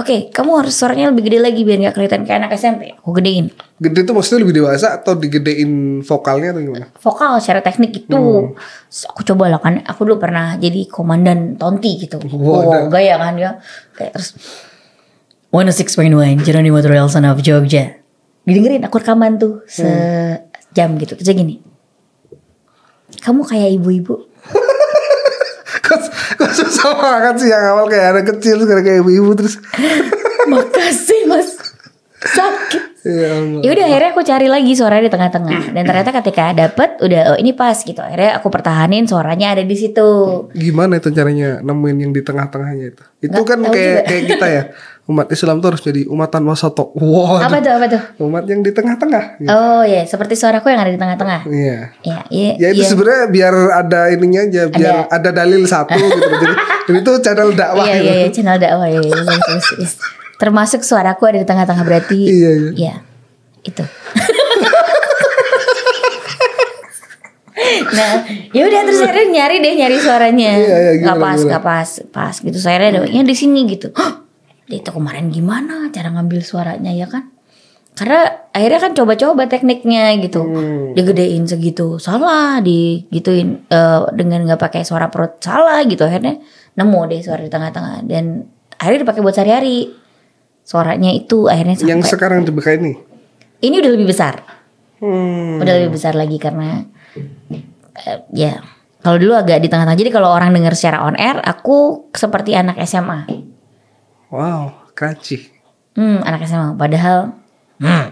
Oke, okay, kamu harus suaranya lebih gede lagi biar nggak kelihatan kayak anak SMP. Aku gedein. Gede tuh maksudnya lebih dewasa atau digedein vokalnya atau gimana? Vokal secara teknik itu. Hmm. aku coba lah kan. Aku dulu pernah jadi komandan tonti gitu. Wow, oh, gaya kan ya. Kayak terus. One six point one, Jeronimo Royalson of Jogja. Didengerin aku rekaman tuh hmm. sejam gitu. Terus gini. Kamu kayak ibu-ibu sama kan sih yang awal kayak anak kecil sekarang kayak ibu-ibu terus makasih mas sakit ya, ya udah akhirnya aku cari lagi suara di tengah-tengah dan ternyata ketika dapet udah oh ini pas gitu akhirnya aku pertahanin suaranya ada di situ gimana itu caranya nemuin yang di tengah-tengahnya itu itu Nggak kan kayak kayak kita ya umat Islam tuh harus jadi umatan wasato. Wow. Apa tuh? Apa tuh? Umat yang di tengah-tengah. Gitu. Oh iya, yeah. seperti suaraku yang ada di tengah-tengah. Iya. Yeah. Iya. yeah, Ya itu yeah. sebenarnya biar ada ininya aja, biar ada, ada dalil satu gitu. Jadi itu channel dakwah. Iya, yeah, iya, gitu. yeah, channel dakwah. Yeah, yeah. Iya, iya, iya, Termasuk suaraku ada di tengah-tengah berarti. Iya, yeah, iya. Yeah. Iya. Itu. nah ya udah terus akhirnya nyari deh nyari suaranya nggak iya, iya, pas nggak pas pas gitu saya ada ya di sini gitu Hah, Gitu. itu kemarin gimana cara ngambil suaranya ya kan karena akhirnya kan coba-coba tekniknya gitu hmm. digedein segitu salah digituin uh, dengan nggak pakai suara perut salah gitu akhirnya nemu deh suara di tengah-tengah dan akhirnya dipakai buat sehari-hari suaranya itu akhirnya sampai yang sekarang dipakai ini ini udah lebih besar hmm. udah lebih besar lagi karena uh, ya kalau dulu agak di tengah-tengah jadi kalau orang dengar secara on air aku seperti anak SMA Wow, kaci. Hmm, anak SMA. Padahal hmm.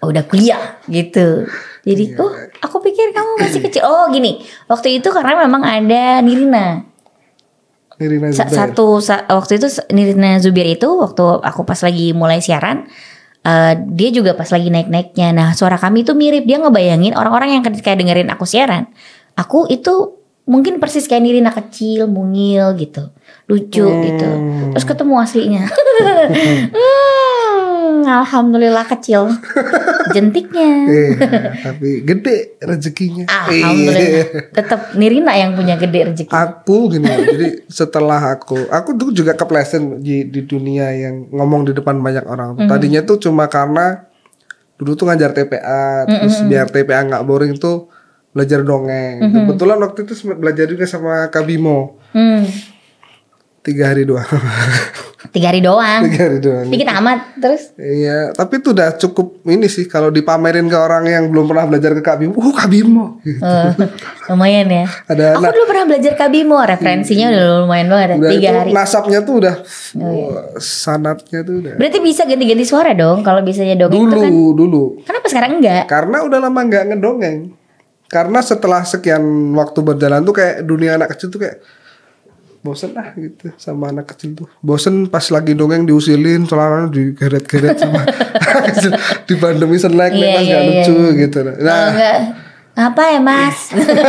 oh, udah kuliah gitu. Jadi, iya. oh, aku pikir kamu masih kecil. Oh, gini. Waktu itu karena memang ada Nirina. Nirina Zubir. Satu sa waktu itu Nirina Zubir itu waktu aku pas lagi mulai siaran uh, dia juga pas lagi naik-naiknya. Nah, suara kami itu mirip. Dia ngebayangin orang-orang yang kayak dengerin aku siaran, aku itu mungkin persis kayak Nirina kecil, mungil gitu, lucu hmm. gitu. Terus ketemu aslinya. hmm, alhamdulillah kecil. Jentiknya. Iya, tapi gede rezekinya. Alhamdulillah. Iya. Tetap Nirina yang punya gede rezeki. Aku gini, jadi setelah aku, aku tuh juga kepleset di, di dunia yang ngomong di depan banyak orang. Mm-hmm. Tadinya tuh cuma karena dulu tuh ngajar TPA, terus mm -hmm. biar TPA nggak boring tuh belajar dongeng. Mm-hmm. Kebetulan waktu itu belajar juga sama Kabimo. Mm. Tiga hari doang. Tiga hari doang. Tiga hari doang. Dikit amat terus. Iya, tapi itu udah cukup ini sih kalau dipamerin ke orang yang belum pernah belajar ke Kabimo. Oh, Kabimo. Gitu. Uh, eh, lumayan ya. Ada Aku nah, dulu pernah belajar Kabimo, referensinya iya, udah lumayan banget. Ya, udah tiga hari. Nasabnya tuh udah oh, iya. sanatnya tuh udah. Berarti bisa ganti-ganti suara dong kalau bisanya dongeng dulu, itu kan. Dulu, dulu. Kenapa sekarang enggak? Karena udah lama enggak ngedongeng karena setelah sekian waktu berjalan tuh kayak dunia anak kecil tuh kayak bosen lah gitu sama anak kecil tuh bosen pas lagi dongeng diusilin celananya digeret-geret sama di pandemi senlek yeah, mas yeah, gak yeah. gitu nah oh, apa ya mas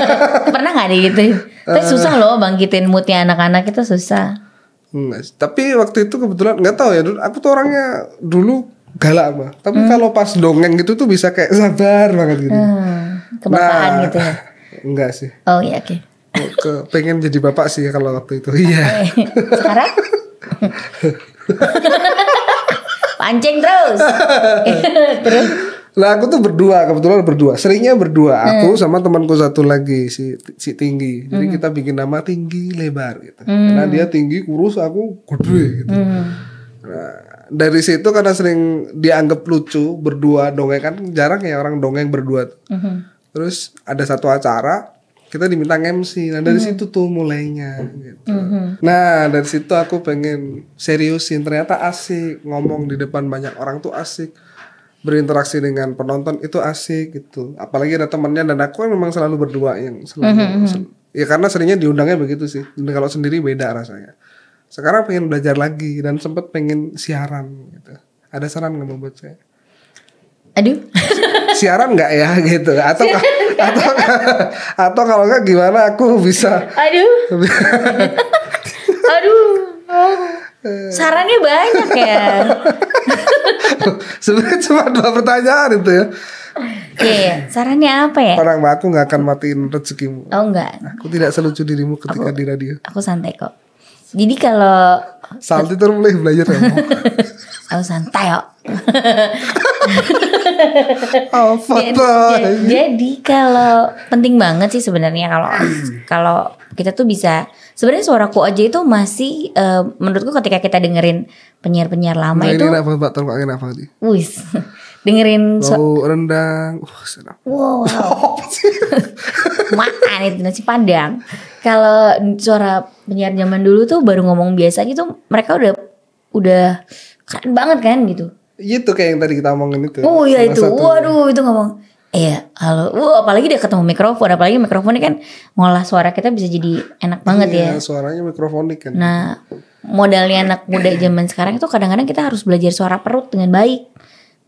pernah nggak nih gitu tapi eh. susah loh bangkitin moodnya anak-anak itu susah Enggak. tapi waktu itu kebetulan nggak tahu ya aku tuh orangnya dulu galak mah tapi hmm. kalau pas dongeng gitu tuh bisa kayak sabar banget gitu hmm kebapaan nah, gitu ya? Enggak sih. Oh iya oke. Okay. pengen jadi bapak sih kalau waktu itu. Iya. Sekarang? Pancing terus. terus? Lah aku tuh berdua kebetulan berdua. Seringnya berdua. Hmm. Aku sama temanku satu lagi si si tinggi. Jadi hmm. kita bikin nama tinggi lebar gitu. Hmm. Karena dia tinggi kurus, aku gede hmm. gitu. Hmm. Nah, dari situ karena sering dianggap lucu berdua dongeng kan jarang ya orang dongeng berdua. Hmm terus ada satu acara kita diminta MC nah dari hmm. situ tuh mulainya gitu hmm. nah dari situ aku pengen seriusin ternyata asik ngomong di depan banyak orang tuh asik berinteraksi dengan penonton itu asik gitu apalagi ada temennya dan aku kan memang selalu berdua yang selalu hmm, hmm, hmm. sel ya karena seringnya diundangnya begitu sih dan kalau sendiri beda rasanya sekarang pengen belajar lagi dan sempet pengen siaran gitu ada saran nggak buat saya aduh siaran nggak ya gitu atau atau atau kalau nggak gimana aku bisa aduh aduh sarannya banyak ya sebenarnya cuma dua pertanyaan itu ya Oke, okay, sarannya apa ya? Orang aku nggak akan matiin rezekimu. Oh enggak. Aku tidak selucu dirimu ketika aku, di radio. Aku santai kok. Jadi kalau Salty terus mulai belajar ya. Aku santai kok. oh, jadi, jadi kalau penting banget sih sebenarnya kalau kalau kita tuh bisa sebenarnya suaraku aja itu masih uh, menurutku ketika kita dengerin penyiar-penyiar lama nah, itu ini apa Mbak tolong ini apa sih? Wis. dengerin so rendang. Uh, Wow. wow. Makan itu nasi padang. Kalau suara penyiar zaman dulu tuh baru ngomong biasa gitu, mereka udah udah keren banget kan gitu. Itu kayak yang tadi kita omongin itu. Oh iya itu, satu. waduh itu ngomong. Iya, halo. Wow, apalagi dia ketemu mikrofon, apalagi mikrofonnya kan ngolah suara kita bisa jadi enak banget iya, ya. suaranya mikrofonik kan. Nah, modalnya anak muda zaman sekarang itu kadang-kadang kita harus belajar suara perut dengan baik.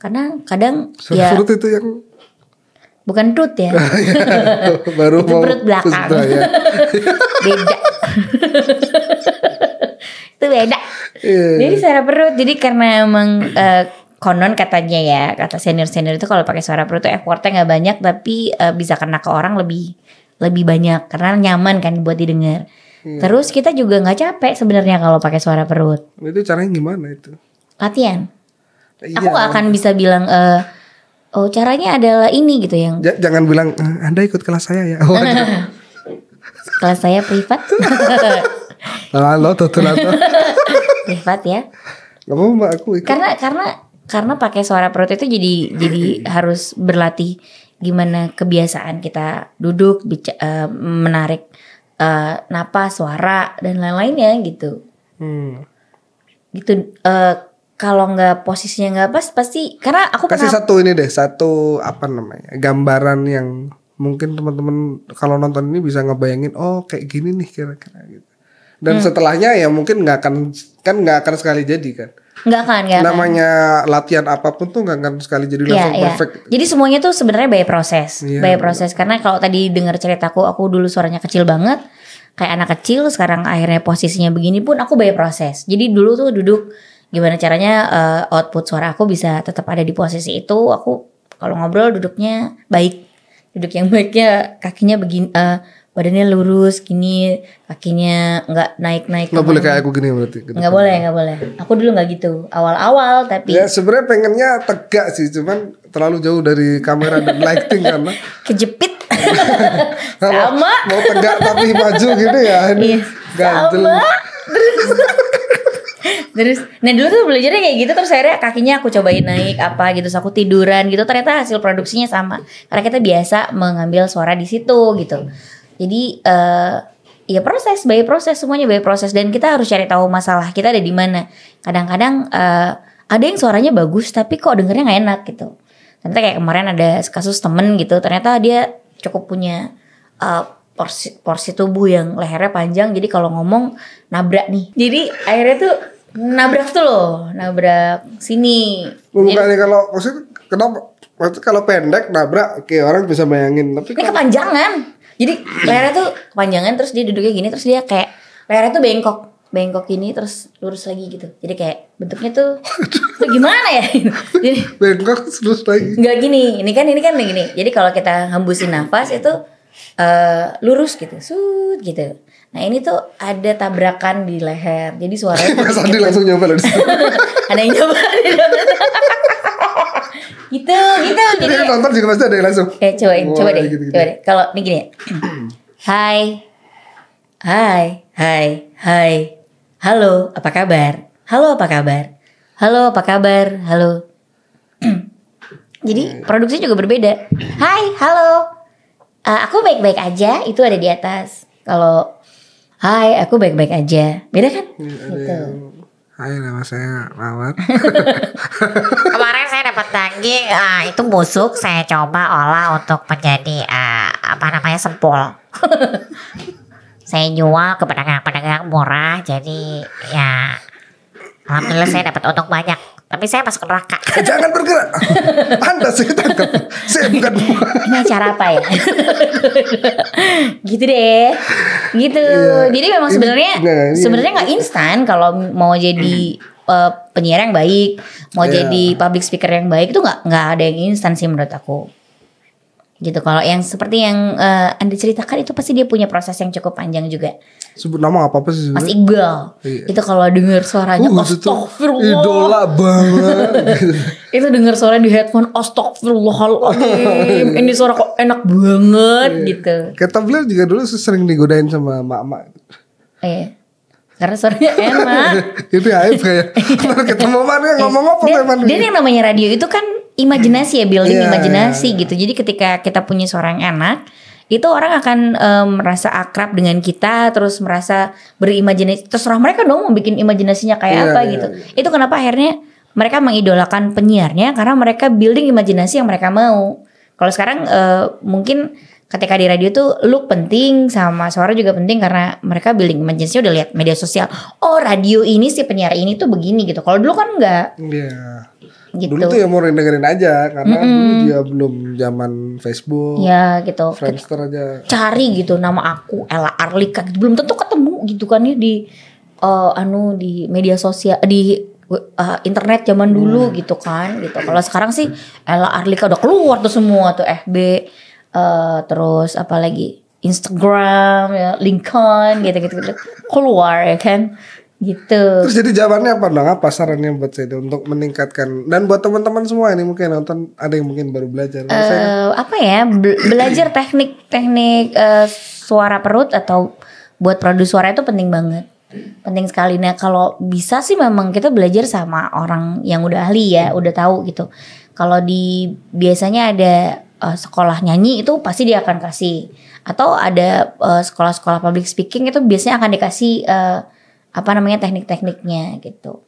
Karena kadang suara ya, perut itu yang Bukan tut ya. Iya, baru itu perut belakang. ya. beda. itu beda. Yeah. Jadi suara perut. Jadi karena emang uh, konon katanya ya, kata senior-senior itu kalau pakai suara perut tuh effortnya nggak banyak tapi uh, bisa kena ke orang lebih lebih banyak karena nyaman kan buat didengar. Hmm. Terus kita juga nggak capek sebenarnya kalau pakai suara perut. Itu caranya gimana itu? Latihan. Ya, Aku gak akan bisa bilang uh, Oh caranya adalah ini gitu yang J jangan bilang eh, Anda ikut kelas saya ya. Oh, kelas saya privat. Halo tutulato. privat ya. Gak mau mbak aku ikut. Karena karena karena pakai suara perut itu jadi jadi harus berlatih gimana kebiasaan kita duduk bica, eh, menarik uh, napas suara dan lain-lainnya gitu. Hmm. Gitu uh, kalau nggak posisinya nggak pas pasti karena aku kasih pernah... satu ini deh satu apa namanya gambaran yang mungkin teman-teman kalau nonton ini bisa ngebayangin oh kayak gini nih kira-kira gitu dan hmm. setelahnya ya mungkin nggak akan kan nggak akan sekali jadi kan nggak akan nggak namanya latihan apapun tuh nggak akan sekali jadi iya, langsung yeah, perfect jadi semuanya tuh sebenarnya bayar proses yeah, by proses yeah. Iya. karena kalau tadi dengar ceritaku aku dulu suaranya kecil banget kayak anak kecil sekarang akhirnya posisinya begini pun aku bayar proses jadi dulu tuh duduk gimana caranya uh, output suara aku bisa tetap ada di posisi itu aku kalau ngobrol duduknya baik duduk yang baiknya kakinya begini uh, badannya lurus gini kakinya nggak naik naik nggak boleh kayak aku gini berarti gitu. nggak boleh nggak boleh aku dulu nggak gitu awal awal tapi ya sebenarnya pengennya tegak sih cuman terlalu jauh dari kamera dan lighting karena kejepit sama mau tegak tapi maju gitu ya ini iya. sama terus terus nah dulu tuh belajarnya kayak gitu terus akhirnya kakinya aku cobain naik apa gitu terus aku tiduran gitu ternyata hasil produksinya sama karena kita biasa mengambil suara di situ gitu jadi uh, ya proses by proses semuanya by proses dan kita harus cari tahu masalah kita ada di mana kadang-kadang uh, ada yang suaranya bagus tapi kok dengernya nggak enak gitu ternyata kayak kemarin ada kasus temen gitu ternyata dia cukup punya uh, porsi porsi tubuh yang lehernya panjang jadi kalau ngomong nabrak nih jadi akhirnya tuh nabrak tuh loh, nabrak sini. Bukan ya. kalau maksud kenapa? Maksud kalau pendek nabrak, oke orang bisa bayangin. Tapi ini kepanjangan. Jadi lehernya tuh kepanjangan, terus dia duduknya gini, terus dia kayak lehernya tuh bengkok, bengkok ini, terus lurus lagi gitu. Jadi kayak bentuknya tuh, tuh gimana ya? Jadi bengkok lurus lagi. Gak gini, ini kan ini kan gini. Jadi kalau kita hembusin nafas itu uh, lurus gitu, sud gitu. Nah ini tuh ada tabrakan di leher, jadi suaranya. Mas Andi gitu. langsung nyoba loh. ada yang nyoba. gitu, gitu. Jadi gitu. yang nonton juga pasti ada yang langsung. Eh coba, Wah, coba deh, gitu, gitu. coba deh. Kalau ini gini ya. Hai, hai, hai, hai. Halo, apa kabar? Halo, apa kabar? Halo, apa kabar? Halo. jadi produksi juga berbeda. Hai, halo. Uh, aku baik-baik aja. Itu ada di atas kalau Hai, aku baik-baik aja. Beda kan? Ya, gitu. Hai, nama saya Mawar. Kemarin saya dapat daging uh, eh, itu busuk, saya coba olah untuk menjadi uh, apa namanya sempol. saya jual ke pedagang-pedagang murah, jadi ya alhamdulillah saya dapat untung banyak. Tapi saya masuk neraka. Eh, jangan bergerak. Anda saya tangkap. Saya bukan. Ini acara apa ya? gitu deh. Gitu. Yeah. Jadi memang sebenarnya nah, sebenarnya nggak instan kalau mau jadi uh, penyiar yang baik, mau yeah. jadi public speaker yang baik itu nggak nggak ada yang instan sih menurut aku gitu kalau yang seperti yang uh, anda ceritakan itu pasti dia punya proses yang cukup panjang juga sebut nama apa apa sih Mas Iqbal iya. itu kalau dengar suaranya uh, astagfirullah idola banget itu dengar suara di headphone astagfirullahaladzim ini suara kok enak banget iya. gitu kata beliau juga dulu sering digodain sama mak-mak iya eh, karena suaranya enak itu aib kayak kita mau mana ngomong apa dan, dan gitu. yang namanya radio itu kan imajinasi ya building yeah, imajinasi yeah. Iya. gitu jadi ketika kita punya suara yang enak itu orang akan um, merasa akrab dengan kita terus merasa berimajinasi terserah mereka dong mau bikin imajinasinya kayak yeah, apa yeah, gitu yeah. itu kenapa akhirnya mereka mengidolakan penyiarnya karena mereka building imajinasi yang mereka mau kalau sekarang uh, mungkin ketika di radio tuh look penting sama suara juga penting karena mereka building imajinasinya udah lihat media sosial oh radio ini sih penyiar ini tuh begini gitu kalau dulu kan enggak yeah gitu. Dulu tuh ya mau dengerin aja karena mm -hmm. dulu dia belum zaman Facebook. Ya gitu. Friendster aja. Cari gitu nama aku Ella Arlika gitu. Belum tentu ketemu gitu kan ya di uh, anu di media sosial di uh, internet zaman dulu hmm. gitu kan gitu. Kalau sekarang sih Ella Arlika udah keluar tuh semua tuh FB uh, eh, terus apalagi Instagram ya, LinkedIn gitu-gitu keluar ya kan gitu. Terus jadi jawabannya apa dong? Apa sarannya buat saya untuk meningkatkan dan buat teman-teman semua ini mungkin nonton ada yang mungkin baru belajar. Uh, saya... Eh, apa ya? Be belajar teknik teknik uh, suara perut atau buat produksi suara itu penting banget. Penting sekali nah kalau bisa sih memang kita belajar sama orang yang udah ahli ya, udah tahu gitu. Kalau di biasanya ada uh, sekolah nyanyi itu pasti dia akan kasih atau ada sekolah-sekolah uh, public speaking itu biasanya akan dikasih uh, apa namanya teknik-tekniknya gitu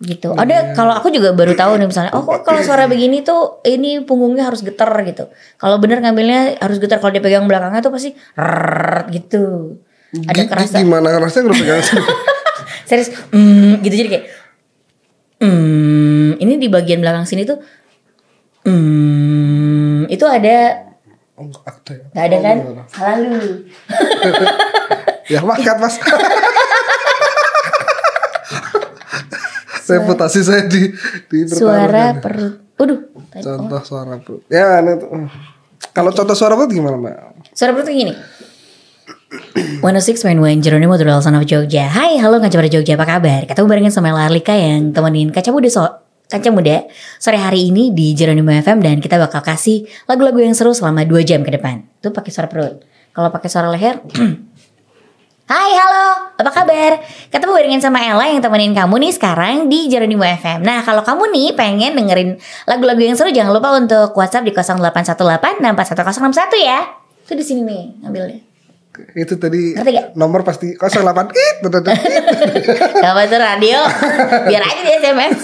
gitu. Iya, ada iya. kalau aku juga baru tahu nih misalnya, oh kalau suara begini tuh ini punggungnya harus getar gitu. Kalau bener ngambilnya harus getar kalau dia pegang belakangnya tuh pasti rrrr, gitu. Ada kerasa. Gimana kerasa kalau pegang Serius, mm, gitu jadi kayak mm, ini di bagian belakang sini tuh mm, itu ada oh, nggak ada ya? oh, kan? Salah iya, ya makat Mas. reputasi saya di di suara perut. Aduh Contoh suara perut. Ya, nah, uh. kalau contoh suara perut gimana, Mbak? Suara perut gini. 106.1 Jeronimo mau Son of Jogja Hai halo Kaca Muda Jogja apa kabar Ketemu barengin sama Larlika yang temenin Kaca Muda so Kaca Muda sore hari ini di Jeronimo FM Dan kita bakal kasih lagu-lagu yang seru selama 2 jam ke depan Tuh pakai suara perut Kalau pakai suara leher Hai, halo, apa kabar? Ketemu barengin sama Ella yang temenin kamu nih sekarang di Jeronimo FM Nah, kalau kamu nih pengen dengerin lagu-lagu yang seru Jangan lupa untuk WhatsApp di 0818 641 ya Itu di sini nih, ambilnya itu tadi nomor pasti 08 betul-betul? apa itu radio biar aja di SMS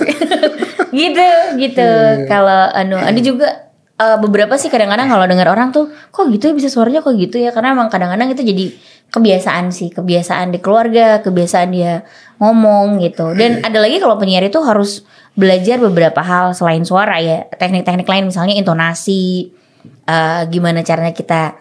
gitu gitu iya, iya. kalau anu anu juga uh, beberapa sih kadang-kadang kalau dengar orang tuh kok gitu ya bisa suaranya kok gitu ya karena emang kadang-kadang itu jadi kebiasaan sih kebiasaan di keluarga kebiasaan dia ngomong gitu dan iya. ada lagi kalau penyiar itu harus belajar beberapa hal selain suara ya teknik-teknik lain misalnya intonasi uh, gimana caranya kita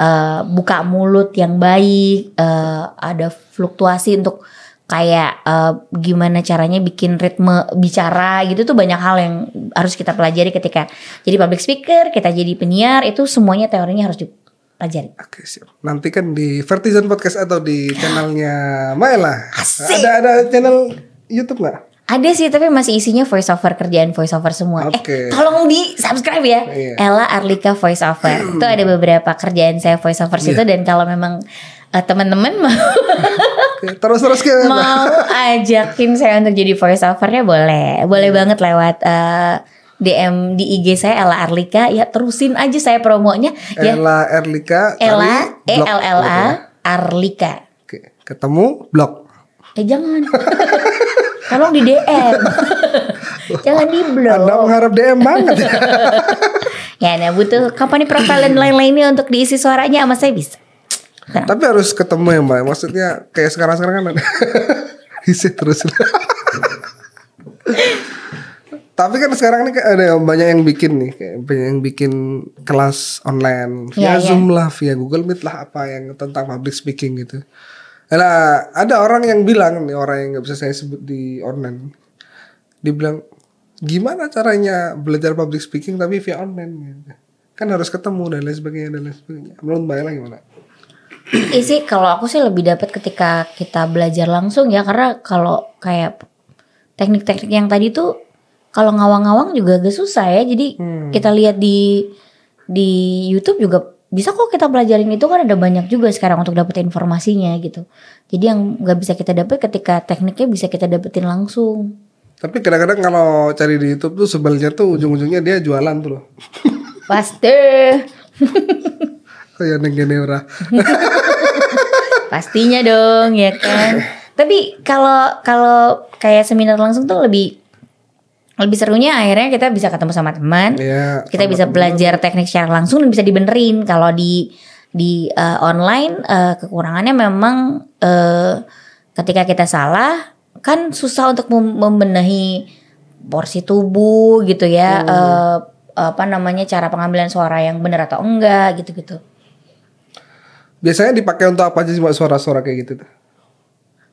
uh, buka mulut yang baik uh, ada fluktuasi untuk kayak uh, gimana caranya bikin ritme bicara gitu tuh banyak hal yang harus kita pelajari ketika jadi public speaker, kita jadi penyiar itu semuanya teorinya harus dipelajari. Oke, siap. Nanti kan di Vertizen Podcast atau di channelnya Maela. Ada ada channel YouTube nggak? Ada sih tapi masih isinya voice over kerjaan voice over semua. Okay. Eh tolong di subscribe ya. Yeah. Ella Arlika voice over. itu ada hmm. beberapa kerjaan saya voice over yeah. situ iya. dan kalau memang uh, teman-teman mau terus terus ke mau ajakin saya untuk jadi voiceovernya boleh boleh hmm. banget lewat uh, eh, DM di IG saya Ella Arlika ya terusin aja saya promonya ya Ella Arlika Ella E L L A Arlika Oke, ketemu blog eh jangan kalau di DM jangan di blog Anda mengharap DM banget ya? ya nah butuh company profile dan lain-lainnya untuk diisi suaranya sama saya bisa Nah. Tapi harus ketemu ya mbak. Maksudnya kayak sekarang sekarang kan isi terus. Tapi kan sekarang ini ada banyak yang bikin nih, kayak banyak yang bikin kelas online via yeah, ya. Zoom yeah. lah, via Google Meet lah, apa yang tentang public speaking gitu. Nah, ada orang yang bilang nih orang yang nggak bisa saya sebut di online, dibilang gimana caranya belajar public speaking tapi via online gitu. kan harus ketemu dan lain sebagainya dan lain sebagainya. Menurut Mbak Ella gimana? isi iya kalau aku sih lebih dapat ketika kita belajar langsung ya karena kalau kayak teknik-teknik yang tadi tuh kalau ngawang-ngawang juga agak susah ya jadi hmm. kita lihat di di YouTube juga bisa kok kita pelajarin itu kan ada banyak juga sekarang untuk dapetin informasinya gitu jadi yang nggak bisa kita dapet ketika tekniknya bisa kita dapetin langsung tapi kadang-kadang kalau cari di YouTube tuh sebelnya tuh ujung-ujungnya dia jualan tuh loh pasti kayak oh neng Pastinya dong ya kan. Tapi kalau kalau kayak seminar langsung tuh lebih lebih serunya akhirnya kita bisa ketemu sama teman. Ya, kita sama bisa temen. belajar teknik secara langsung dan bisa dibenerin. Kalau di di uh, online uh, kekurangannya memang uh, ketika kita salah kan susah untuk mem membenahi porsi tubuh gitu ya. Hmm. Uh, apa namanya cara pengambilan suara yang benar atau enggak gitu-gitu. Biasanya dipakai untuk apa aja sih buat suara-suara kayak gitu tuh?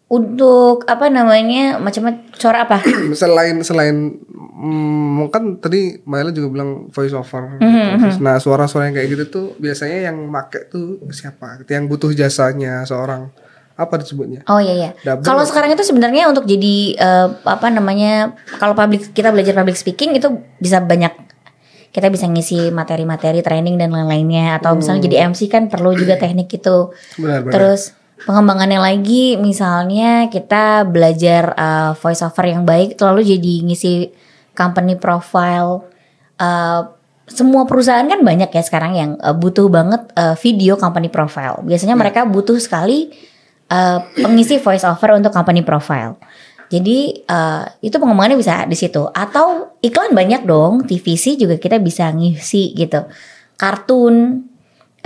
Untuk apa namanya macam suara apa? selain selain hmm, kan tadi Maela juga bilang voice over. Mm -hmm. gitu. Mhm, mhm. Nah suara-suara yang kayak gitu tuh biasanya yang make tuh siapa? Yang butuh jasanya seorang apa disebutnya? Oh iya iya. Kalau sekarang itu sebenarnya untuk jadi uh, apa namanya kalau public kita belajar public speaking itu bisa banyak kita bisa ngisi materi-materi training dan lain-lainnya atau hmm. misalnya jadi MC kan perlu juga teknik itu benar, benar. terus pengembangannya lagi misalnya kita belajar uh, eh, voice yang baik terlalu jadi ngisi company profile uh, semua perusahaan kan banyak ya sekarang yang uh, butuh banget uh, video company profile biasanya iya. mereka butuh sekali uh, pengisi voiceover untuk company profile jadi uh, itu pengembangannya bisa di situ atau iklan banyak dong, TVC juga kita bisa ngisi gitu. Kartun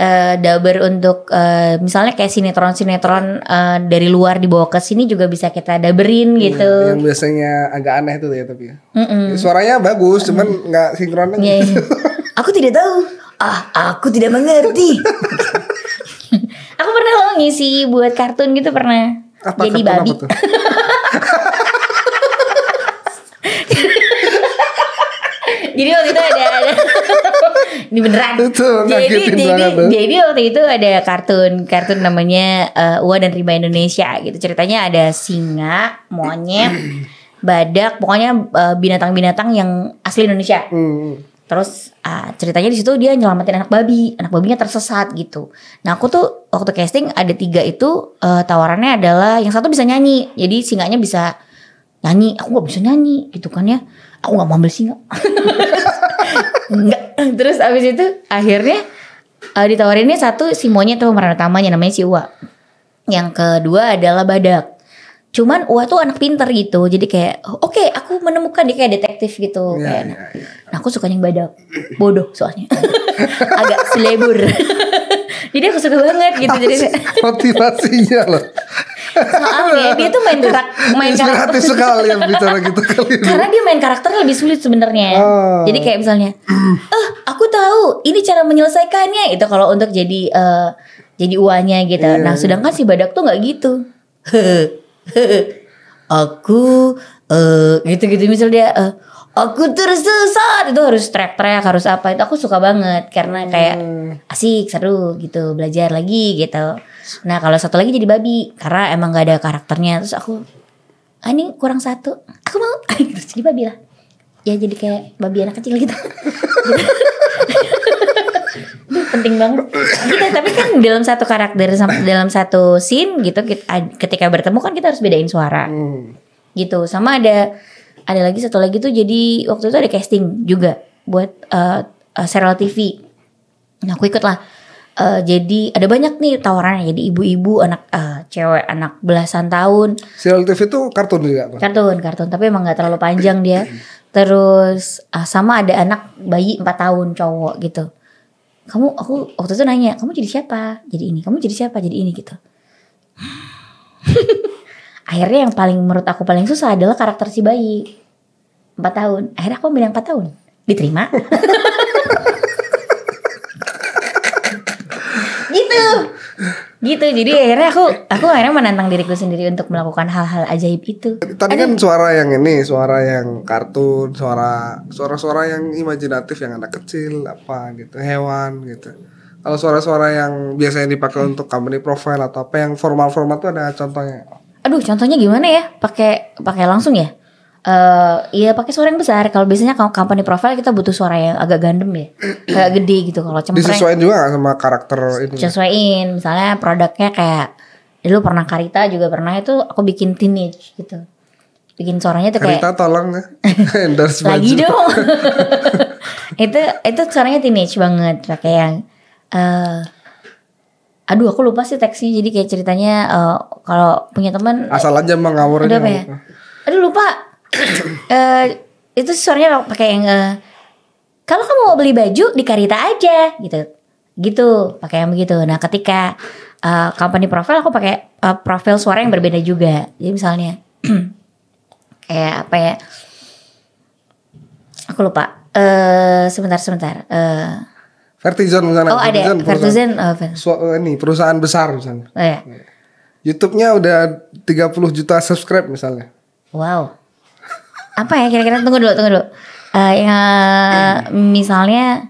uh, eh, daber untuk uh, misalnya kayak sinetron-sinetron uh, dari luar dibawa ke sini juga bisa kita daberin iya, gitu. yang biasanya agak aneh tuh ya tapi. Mm -mm. Suaranya bagus, cuman nggak sinkron aja. Yeah, iya. yeah. aku tidak tahu. Ah, aku tidak mengerti. aku pernah loh ngisi buat kartun gitu pernah. Apa, Jadi babi. jadi waktu itu ada, ada ini beneran. Itu, jadi jadi banget. jadi waktu itu ada kartun kartun namanya uh, eh, Ua dan Rimba Indonesia gitu. Ceritanya ada singa, monyet, badak, pokoknya binatang eh, binatang-binatang yang asli Indonesia. Hmm. Terus uh, ceritanya di situ dia nyelamatin anak babi, anak babinya tersesat gitu. Nah aku tuh waktu casting ada tiga itu uh, tawarannya adalah yang satu bisa nyanyi, jadi singanya bisa nyanyi, aku gak bisa nyanyi gitu kan ya aku nggak mau ambil singa nggak terus abis itu akhirnya uh, ditawarinnya satu si monyet tuh pemeran utamanya namanya si Uwa yang kedua adalah badak cuman Uwa tuh anak pinter gitu jadi kayak oke okay, aku menemukan dia kayak detektif gitu ya, kayak ya, ya. Nah, aku suka yang badak bodoh soalnya agak selebur jadi aku suka banget gitu jadi motivasinya loh Soalnya dia tuh main karakter main karakter sekali yang bicara gitu kali ini. Karena dia main karakter lebih sulit sebenarnya. Oh. Jadi kayak misalnya, "Eh, oh, aku tahu ini cara menyelesaikannya." Itu kalau untuk jadi uh, jadi uanya gitu. Yeah. Nah, iya. sedangkan si badak tuh nggak gitu. aku eh uh, gitu-gitu misalnya. dia uh, aku terus susah itu harus track-track harus apa itu aku suka banget karena kayak hmm. asik seru gitu belajar lagi gitu nah kalau satu lagi jadi babi karena emang gak ada karakternya terus aku ah, ini kurang satu aku mau terus jadi babi lah ya jadi kayak babi anak kecil gitu penting banget kita gitu, tapi kan dalam satu karakter dalam satu scene gitu ketika bertemu kan kita harus bedain suara hmm. gitu sama ada ada lagi satu lagi tuh jadi waktu itu ada casting juga buat uh, uh, serial TV nah aku ikut lah uh, eh, jadi ada banyak nih tawarannya jadi ibu-ibu anak uh, cewek anak belasan tahun serial TV itu kartun juga kartun kartun tapi emang gak terlalu panjang dia terus uh, sama ada anak bayi 4 tahun cowok gitu kamu aku waktu itu nanya kamu jadi siapa jadi ini kamu jadi siapa jadi ini gitu akhirnya yang paling menurut aku paling susah adalah karakter si bayi empat tahun akhirnya aku bilang empat tahun diterima gitu gitu jadi akhirnya aku aku akhirnya menantang diriku sendiri untuk melakukan hal-hal ajaib itu tadi kan suara yang ini suara yang kartun suara suara-suara yang imajinatif yang anak kecil apa gitu hewan gitu kalau suara-suara yang biasanya dipakai hmm. untuk company profile atau apa yang formal-formal tuh ada contohnya aduh contohnya gimana ya pakai pakai langsung ya Uh, iya pakai suara yang besar. Kalau biasanya kalau company profile kita butuh suara yang agak gandem ya, agak gede gitu. Kalau cempreng. Disesuaikan juga sama karakter itu. Sesuaikan, misalnya produknya kayak dulu pernah Karita juga pernah itu aku bikin teenage gitu. Bikin suaranya tuh kayak Karita tolong ya. Endorse Lagi dong. itu itu suaranya teenage banget pakai yang uh, aduh aku lupa sih teksnya jadi kayak ceritanya uh, kalau punya teman asal aja mengawur aduh ya aduh lupa uh, itu suaranya pakai yang uh, kalau kamu mau beli baju di Karita aja gitu gitu pakai yang begitu nah ketika uh, company profile aku pakai uh, profil suara yang berbeda juga jadi misalnya kayak apa ya aku lupa uh, sebentar sebentar uh, Vertizon misalnya. Oh ada. Vertizon apa? Oh, eh, ini perusahaan besar misalnya. Oh, iya. iya. YouTube-nya udah 30 juta subscribe misalnya. Wow. Apa ya kira-kira tunggu dulu, tunggu dulu. Uh, ya, misalnya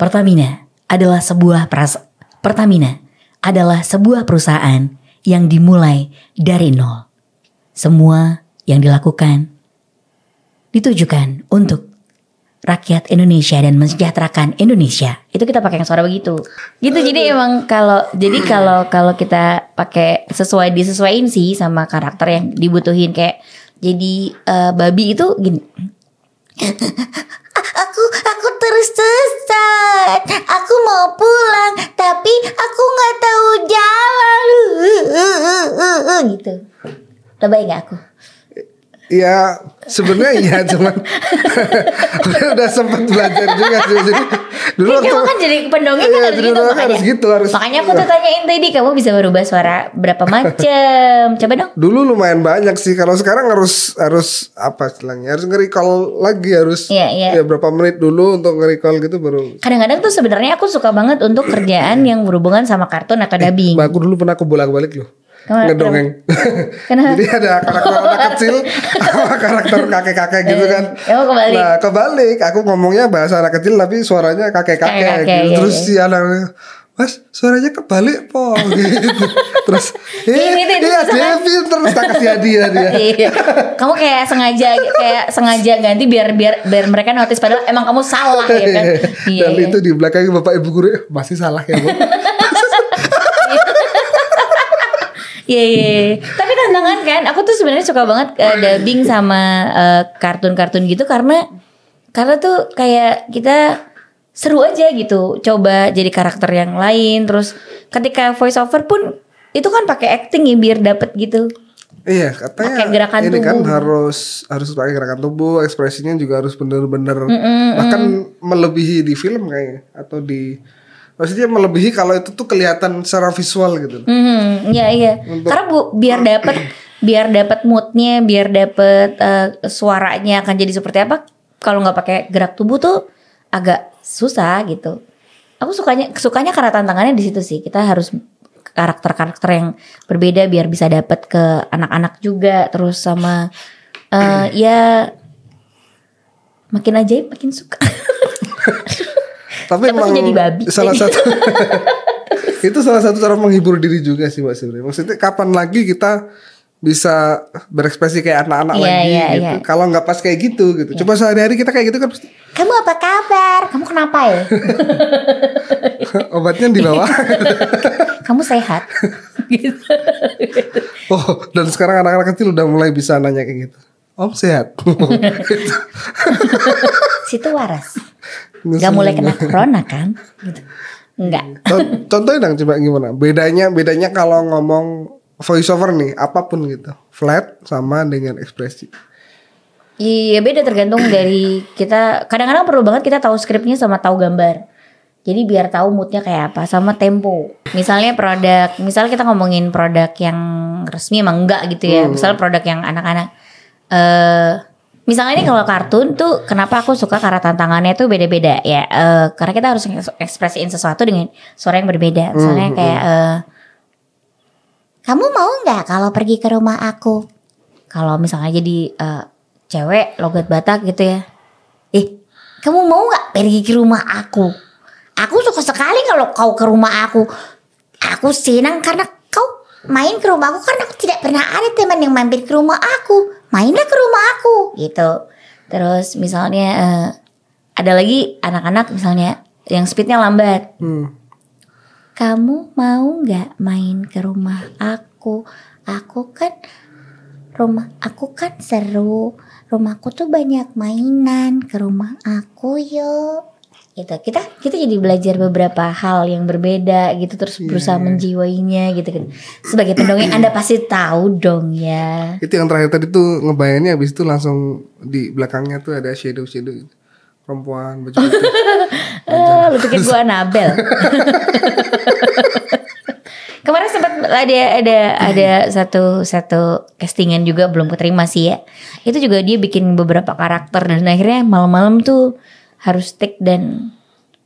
Pertamina adalah sebuah Pertamina adalah sebuah perusahaan yang dimulai dari nol. Semua yang dilakukan ditujukan untuk rakyat Indonesia dan mensejahterakan Indonesia. Itu kita pakai yang suara begitu. Gitu jadi emang kalau jadi kalau kalau kita pakai sesuai disesuaikan sih sama karakter yang dibutuhin kayak jadi uh, babi itu gini. aku aku tersesat. Aku mau pulang tapi aku nggak tahu jalan. gitu. Lebay gak aku? Ya sebenarnya iya cuman udah sempat belajar juga sih jadi dulu iya, kamu kan jadi pendongeng kan iya, kan harus gitu makanya, harus gitu harus makanya aku iya. tuh tanyain tadi kamu bisa berubah suara berapa macam coba dong dulu lumayan banyak sih kalau sekarang harus harus apa istilahnya harus nge-recall lagi harus iya, iya. ya berapa menit dulu untuk nge-recall gitu baru kadang-kadang tuh sebenarnya aku suka banget untuk kerjaan yang berhubungan sama kartun atau eh, dubbing eh, aku dulu pernah aku bolak-balik loh ngedongeng. Kenapa? Jadi ada karakter anak kecil sama karakter kakek-kakek iya. gitu kan. Emang ya, kebalik. Nah, kebalik. Aku ngomongnya bahasa anak kecil tapi suaranya kakek-kakek gitu. Iya, iya. Terus si anak Mas, suaranya kebalik po gitu. Terus eh, iya Devin terus tak kasih hadiah dia. kamu kayak sengaja kayak sengaja ganti biar biar biar mereka notice padahal emang kamu salah ya kan. Dan itu di belakang bapak ibu guru masih salah ya, Bu. Iya, iya iya. Tapi tantangan kan, aku tuh sebenarnya suka banget uh, dubbing sama eh, kartun-kartun uh, gitu karena karena tuh kayak kita seru aja gitu. Coba jadi karakter yang lain terus ketika voice over pun itu kan pakai acting ya biar dapet gitu. Iya, katanya pakai gerakan ini kan tubuh. kan harus harus pakai gerakan tubuh, ekspresinya juga harus bener-bener mm -mm, bahkan melebihi di film kayaknya atau di maksudnya melebihi kalau itu tuh kelihatan secara visual gitu. Mm -hmm, iya iya. Karena bu, biar dapat biar dapat moodnya, biar dapat uh, eh, suaranya akan jadi seperti apa. Kalau nggak pakai gerak tubuh tuh agak susah gitu. Aku sukanya sukanya karena tantangannya di situ sih. Kita harus karakter-karakter yang berbeda biar bisa dapat ke anak-anak juga terus sama uh, ya makin ajaib makin suka. tapi emang jadi babi salah satu itu salah satu cara menghibur diri juga sih mbak sebenarnya maksudnya kapan lagi kita bisa berekspresi kayak anak-anak yeah, lagi yeah, gitu. Yeah. Kalau nggak pas kayak gitu gitu. Yeah. Coba sehari-hari kita kayak gitu kan pasti. Kamu apa kabar? Kamu kenapa ya? Obatnya di bawah. Kamu sehat? gitu. Oh, dan sekarang anak-anak kecil udah mulai bisa nanya kayak gitu. Om sehat. Situ waras. Nggak mulai kena corona kan? Enggak. Gitu. Contohnya dong coba gimana? Bedanya bedanya kalau ngomong voice over nih apapun gitu. Flat sama dengan ekspresi. Iya beda tergantung dari kita kadang-kadang perlu banget kita tahu skripnya sama tahu gambar. Jadi biar tahu moodnya kayak apa sama tempo. Misalnya produk, misalnya kita ngomongin produk yang resmi emang enggak gitu ya. Hmm. Misalnya produk yang anak-anak uh, Misalnya ini kalau kartun tuh kenapa aku suka karena tantangannya tuh beda-beda ya. Uh, karena kita harus ekspresiin sesuatu dengan suara yang berbeda. Misalnya mm, kayak uh, kamu mau nggak kalau pergi ke rumah aku? Kalau misalnya jadi uh, cewek logat Batak gitu ya. Eh, kamu mau nggak pergi ke rumah aku? Aku suka sekali kalau kau ke rumah aku. Aku senang karena kau main ke rumah aku karena aku tidak pernah ada teman yang mampir ke rumah aku mainnya ke rumah aku gitu terus misalnya uh, ada lagi anak-anak misalnya yang speednya lambat hmm. kamu mau nggak main ke rumah aku aku kan rumah aku kan seru rumahku tuh banyak mainan ke rumah aku yuk gitu kita kita jadi belajar beberapa hal yang berbeda gitu terus iya, berusaha iya. menjiwainya gitu kan sebagai pendongeng anda pasti tahu dong ya itu yang terakhir tadi tuh ngebayangnya habis itu langsung di belakangnya tuh ada shadow shadow gitu. perempuan ah, baju lu pikir gua Anabel kemarin sempat ada ada ada satu satu castingan juga belum keterima sih ya itu juga dia bikin beberapa karakter dan akhirnya malam-malam tuh harus stick dan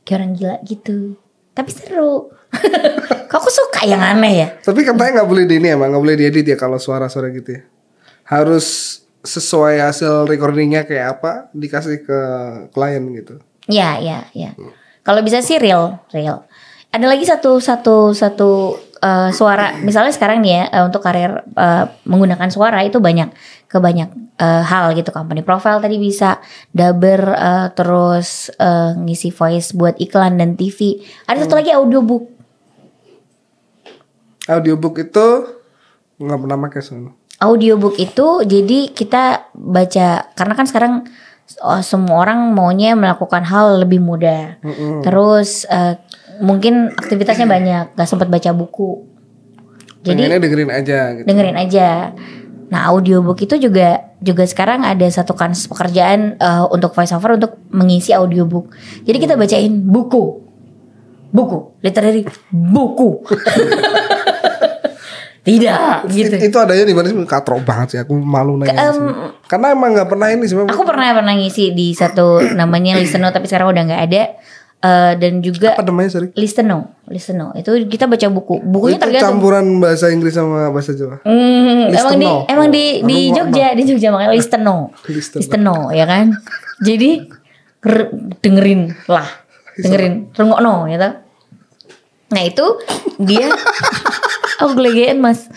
kayak orang gila gitu tapi seru kok aku suka yang aneh ya tapi katanya nggak boleh di ini emang ya, nggak boleh diedit ya kalau suara-suara gitu ya harus sesuai hasil recordingnya kayak apa dikasih ke klien gitu ya ya ya hmm. kalau bisa sih real real ada lagi satu satu satu uh, suara misalnya sekarang nih ya uh, untuk karir uh, menggunakan suara itu banyak ke banyak uh, hal gitu company profile tadi bisa dubber uh, terus uh, ngisi voice buat iklan dan TV ada hmm. satu lagi audiobook audiobook itu nggak pernah pakai soalnya audiobook itu jadi kita baca karena kan sekarang oh, semua orang maunya melakukan hal lebih mudah. Mm -hmm. Terus uh, mungkin aktivitasnya banyak gak sempat baca buku jadi Pengennya dengerin aja gitu. dengerin aja nah audiobook itu juga juga sekarang ada satu kan pekerjaan uh, untuk voiceover untuk mengisi audiobook jadi kita bacain buku buku literary buku tidak gitu itu adanya di mana sih katro banget sih aku malu nanya um, karena emang nggak pernah ini sih aku pernah pernah ngisi di satu namanya listener tapi sekarang udah nggak ada Uh, dan juga apa namanya sorry? Listeno, Listeno. Itu kita baca buku. Bukunya itu tergantung campuran bahasa Inggris sama bahasa Jawa. Mm, emang di emang di oh, di Jogja, di Jogja makanya Listeno. Listeno. ya kan. Jadi dengerin lah. Dengerin no ya tau. Nah, itu dia aku oh, gelegean Mas.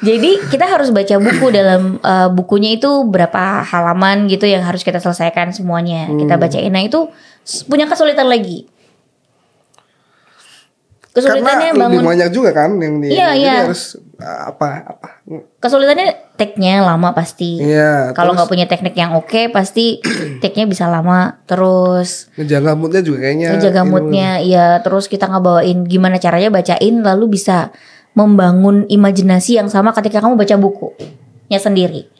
Jadi kita harus baca buku dalam uh, bukunya itu berapa halaman gitu yang harus kita selesaikan semuanya. Hmm. Kita bacain. Nah, itu punya kesulitan lagi. Kesulitannya Karena bangun lebih banyak juga kan yang di Iya, iya. harus eh, apa apa. Kesulitannya teknya lama pasti. Iya. Kalau nggak punya teknik yang oke okay, pasti teknya bisa lama terus. Ngejaga moodnya juga kayaknya. Ngejaga moodnya, iya. Terus kita nggak bawain gimana caranya bacain lalu bisa membangun imajinasi yang sama ketika kamu baca bukunya sendiri.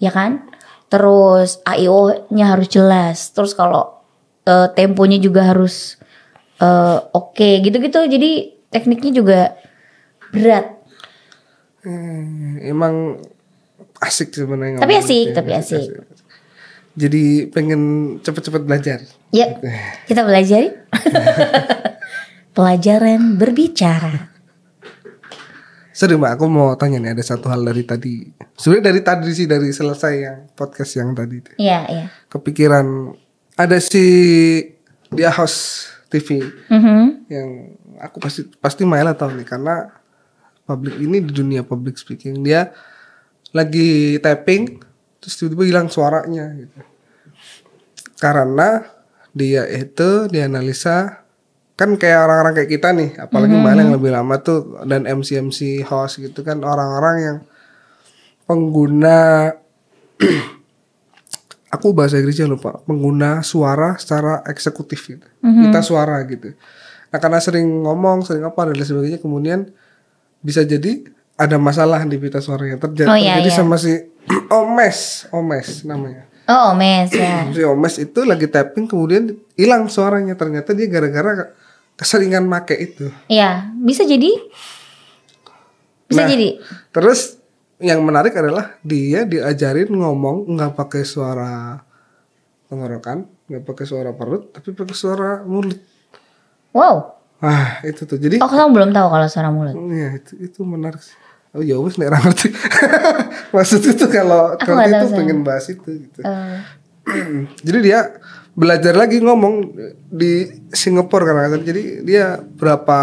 Ya kan? Terus AIO-nya harus jelas. Terus kalau uh, temponya juga harus uh, oke okay. gitu-gitu. Jadi tekniknya juga berat. Hmm, emang asik sebenarnya. Tapi asik, ya. tapi asik. Jadi pengen cepet-cepet belajar. Ya, kita belajar. Pelajaran berbicara. Sorry mbak, aku mau tanya nih ada satu hal dari tadi. Sebenarnya dari tadi sih dari selesai yang podcast yang tadi. Iya iya. Kepikiran ada si dia host TV mm-hmm. yang aku pasti pasti Maela tahu nih karena publik ini di dunia public speaking dia lagi tapping terus tiba-tiba hilang suaranya gitu. Karena dia itu dianalisa kan kayak orang-orang kayak kita nih apalagi mm -hmm. mana yang lebih lama tuh dan MC MC host gitu kan orang-orang yang pengguna aku bahasa Inggrisnya lupa pengguna suara secara eksekutif gitu mm -hmm. kita suara gitu nah karena sering ngomong sering apa dan lain sebagainya kemudian bisa jadi ada masalah di pita suaranya terjadi oh, iya, terjadi iya. sama si Omes Omes namanya Oh, Omes ya. si Omes itu lagi tapping kemudian hilang suaranya. Ternyata dia gara-gara keseringan make itu. Iya, bisa jadi. Bisa nah, jadi. Terus yang menarik adalah dia diajarin ngomong nggak pakai suara tenggorokan, nggak pakai suara perut, tapi pakai suara mulut. Wow. Ah, itu tuh. Jadi Oh, kamu belum tahu kalau suara mulut. Iya, itu itu menarik sih. Oh ya wes nek ngerti. Maksud itu kalau kalau itu pengen bahas itu gitu. Uh. Jadi dia belajar lagi ngomong di Singapura kan jadi dia berapa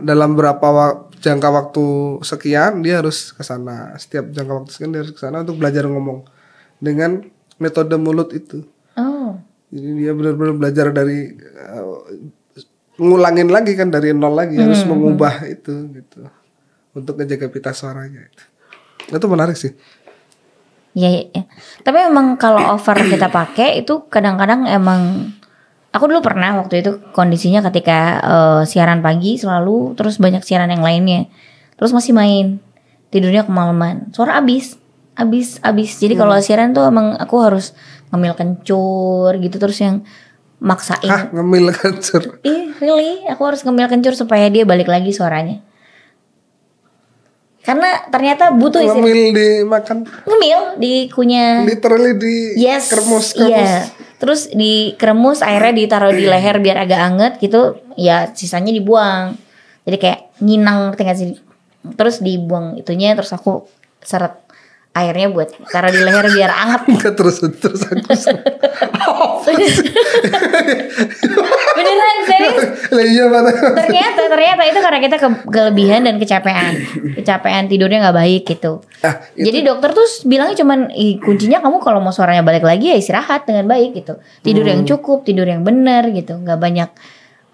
dalam berapa wak, jangka waktu sekian dia harus ke sana setiap jangka waktu sekian dia harus ke sana untuk belajar ngomong dengan metode mulut itu oh. jadi dia benar-benar belajar dari uh, ngulangin lagi kan dari nol lagi hmm. harus hmm, hmm. mengubah itu gitu untuk ngejaga pita suaranya itu itu menarik sih Iya, iya, iya, Tapi emang kalau over kita pakai itu kadang-kadang emang aku dulu pernah waktu itu kondisinya ketika uh, siaran pagi selalu terus banyak siaran yang lainnya. Terus masih main. Tidurnya kemalaman. Suara abis abis abis. Jadi hmm. kalau siaran tuh emang aku harus ngemil kencur gitu terus yang maksain. Hah, ngemil kencur. Ih, iya, really? Aku harus ngemil kencur supaya dia balik lagi suaranya karena ternyata butuh istirahat. Ngemil dimakan. Ngemil dikunyah. Literally di yes, kremus, Iya. Iya. Terus di kremus airnya ditaruh di leher biar agak anget gitu. Ya sisanya dibuang. Jadi kayak nginang tinggal sini. Terus dibuang itunya terus aku seret airnya buat taruh di leher biar anget. Enggak terus terus aku Beneran serius? Iya, ternyata ternyata itu karena kita ke kelebihan dan kecapean. Kecapean tidurnya gak baik gitu. Ah, Jadi dokter tuh bilangnya cuman kuncinya kamu kalau mau suaranya balik lagi ya istirahat dengan baik gitu. Tidur hmm. yang cukup, tidur yang benar gitu. Gak banyak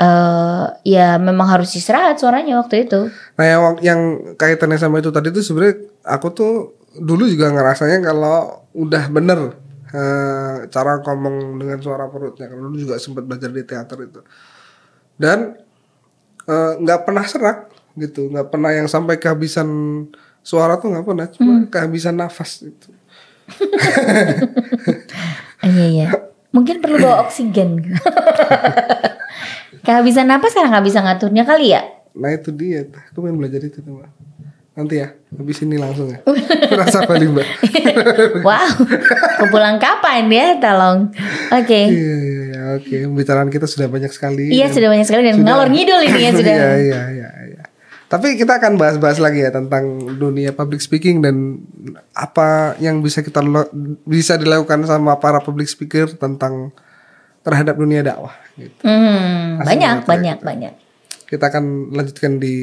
uh, ya memang harus istirahat suaranya waktu itu. Nah yang, yang kaitannya sama itu tadi tuh sebenarnya aku tuh dulu juga ngerasanya kalau udah bener uh, cara ngomong dengan suara perutnya karena lu juga sempat belajar di teater itu dan eh, nggak uh, pernah serak gitu nggak pernah yang sampai kehabisan suara tuh nggak pernah cuma hmm. kehabisan nafas itu iya iya mungkin perlu bawa oksigen kehabisan nafas karena nggak bisa ngaturnya kali ya nah itu dia aku pengen belajar itu tuh Nanti ya, habis ini langsung ya. Oh. Rasa baik. wow, pulang kapan ya, tolong. Oke. Okay. Iya, iya, iya. oke. Okay. Pembicaraan kita sudah banyak sekali. Iya, sudah banyak sekali dan sudah, ngalor ngidul ini ya sudah. Iya, iya, iya, iya. Tapi kita akan bahas-bahas lagi ya tentang dunia public speaking dan apa yang bisa kita bisa dilakukan sama para public speaker tentang terhadap dunia dakwah. Gitu. Hmm, banyak, banyak, itu. banyak. Kita akan lanjutkan di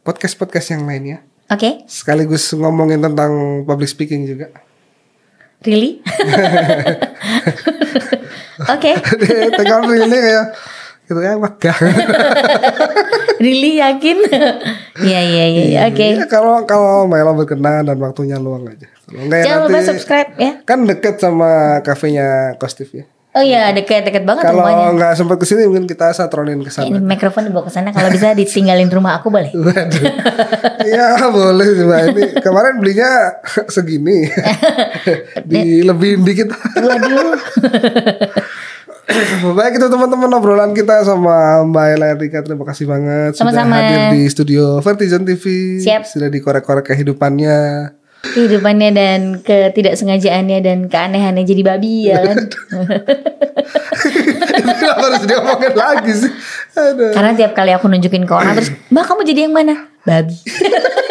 podcast-podcast yang lainnya. Oke. Okay. Sekaligus ngomongin tentang public speaking juga. Really? Oke. Tengok really kayak gitu ya maka. really yakin? Iya iya iya. iya, iya oke. Iya, kalau kalau Melo berkenan dan waktunya luang aja. Kalau enggak ya Jangan ya nanti, lupa subscribe ya. Kan deket sama kafenya Kostif ya. Oh iya, iya, deket-deket banget kalau rumahnya. Kalau nggak sempat kesini mungkin kita satronin ke sana. Ini eh, mikrofon dibawa ke sana. Kalau bisa ditinggalin rumah aku boleh. Waduh. Iya boleh sih mbak. Ini kemarin belinya segini. Di lebih dikit. Waduh. Baik itu teman-teman obrolan kita sama Mbak Ela Erika Terima kasih banget Sama-sama. sudah hadir di studio Vertizen TV. Siap. Sudah dikorek-korek kehidupannya kehidupannya dan ketidaksengajaannya dan keanehannya jadi babi ya iya, kan itu harus diomongin lagi sih Aduh. karena tiap kali aku nunjukin ke orang terus mbak kamu jadi yang mana babi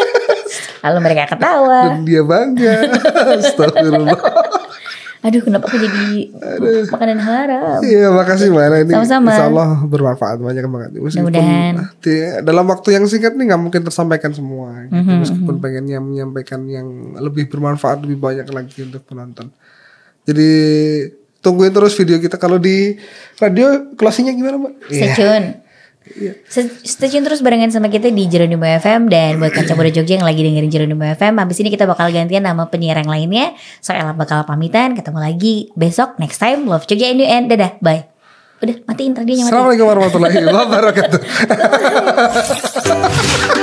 lalu mereka ketawa dan dia bangga astagfirullah Aduh kenapa aku jadi Aduh. makanan haram Iya makasih Mbak ini Sama-sama Insya Allah bermanfaat banyak banget ya, Mudah-mudahan ya, Dalam waktu yang singkat nih gak mungkin tersampaikan semua gitu. mm-hmm. Meskipun mm-hmm. pengennya menyampaikan yang lebih bermanfaat Lebih banyak lagi untuk penonton Jadi tungguin terus video kita Kalau di radio closingnya gimana Mbak? Stay yeah. Iya. Stay tune terus barengan sama kita di Jeronimo FM dan buat kaca muda Jogja yang lagi dengerin Jeronimo FM, habis ini kita bakal gantian nama penyiar yang lainnya. So Ella bakal pamitan, ketemu lagi besok next time Love Jogja and you and dadah, bye. Udah matiin waktu lagi. Assalamualaikum warahmatullahi wabarakatuh.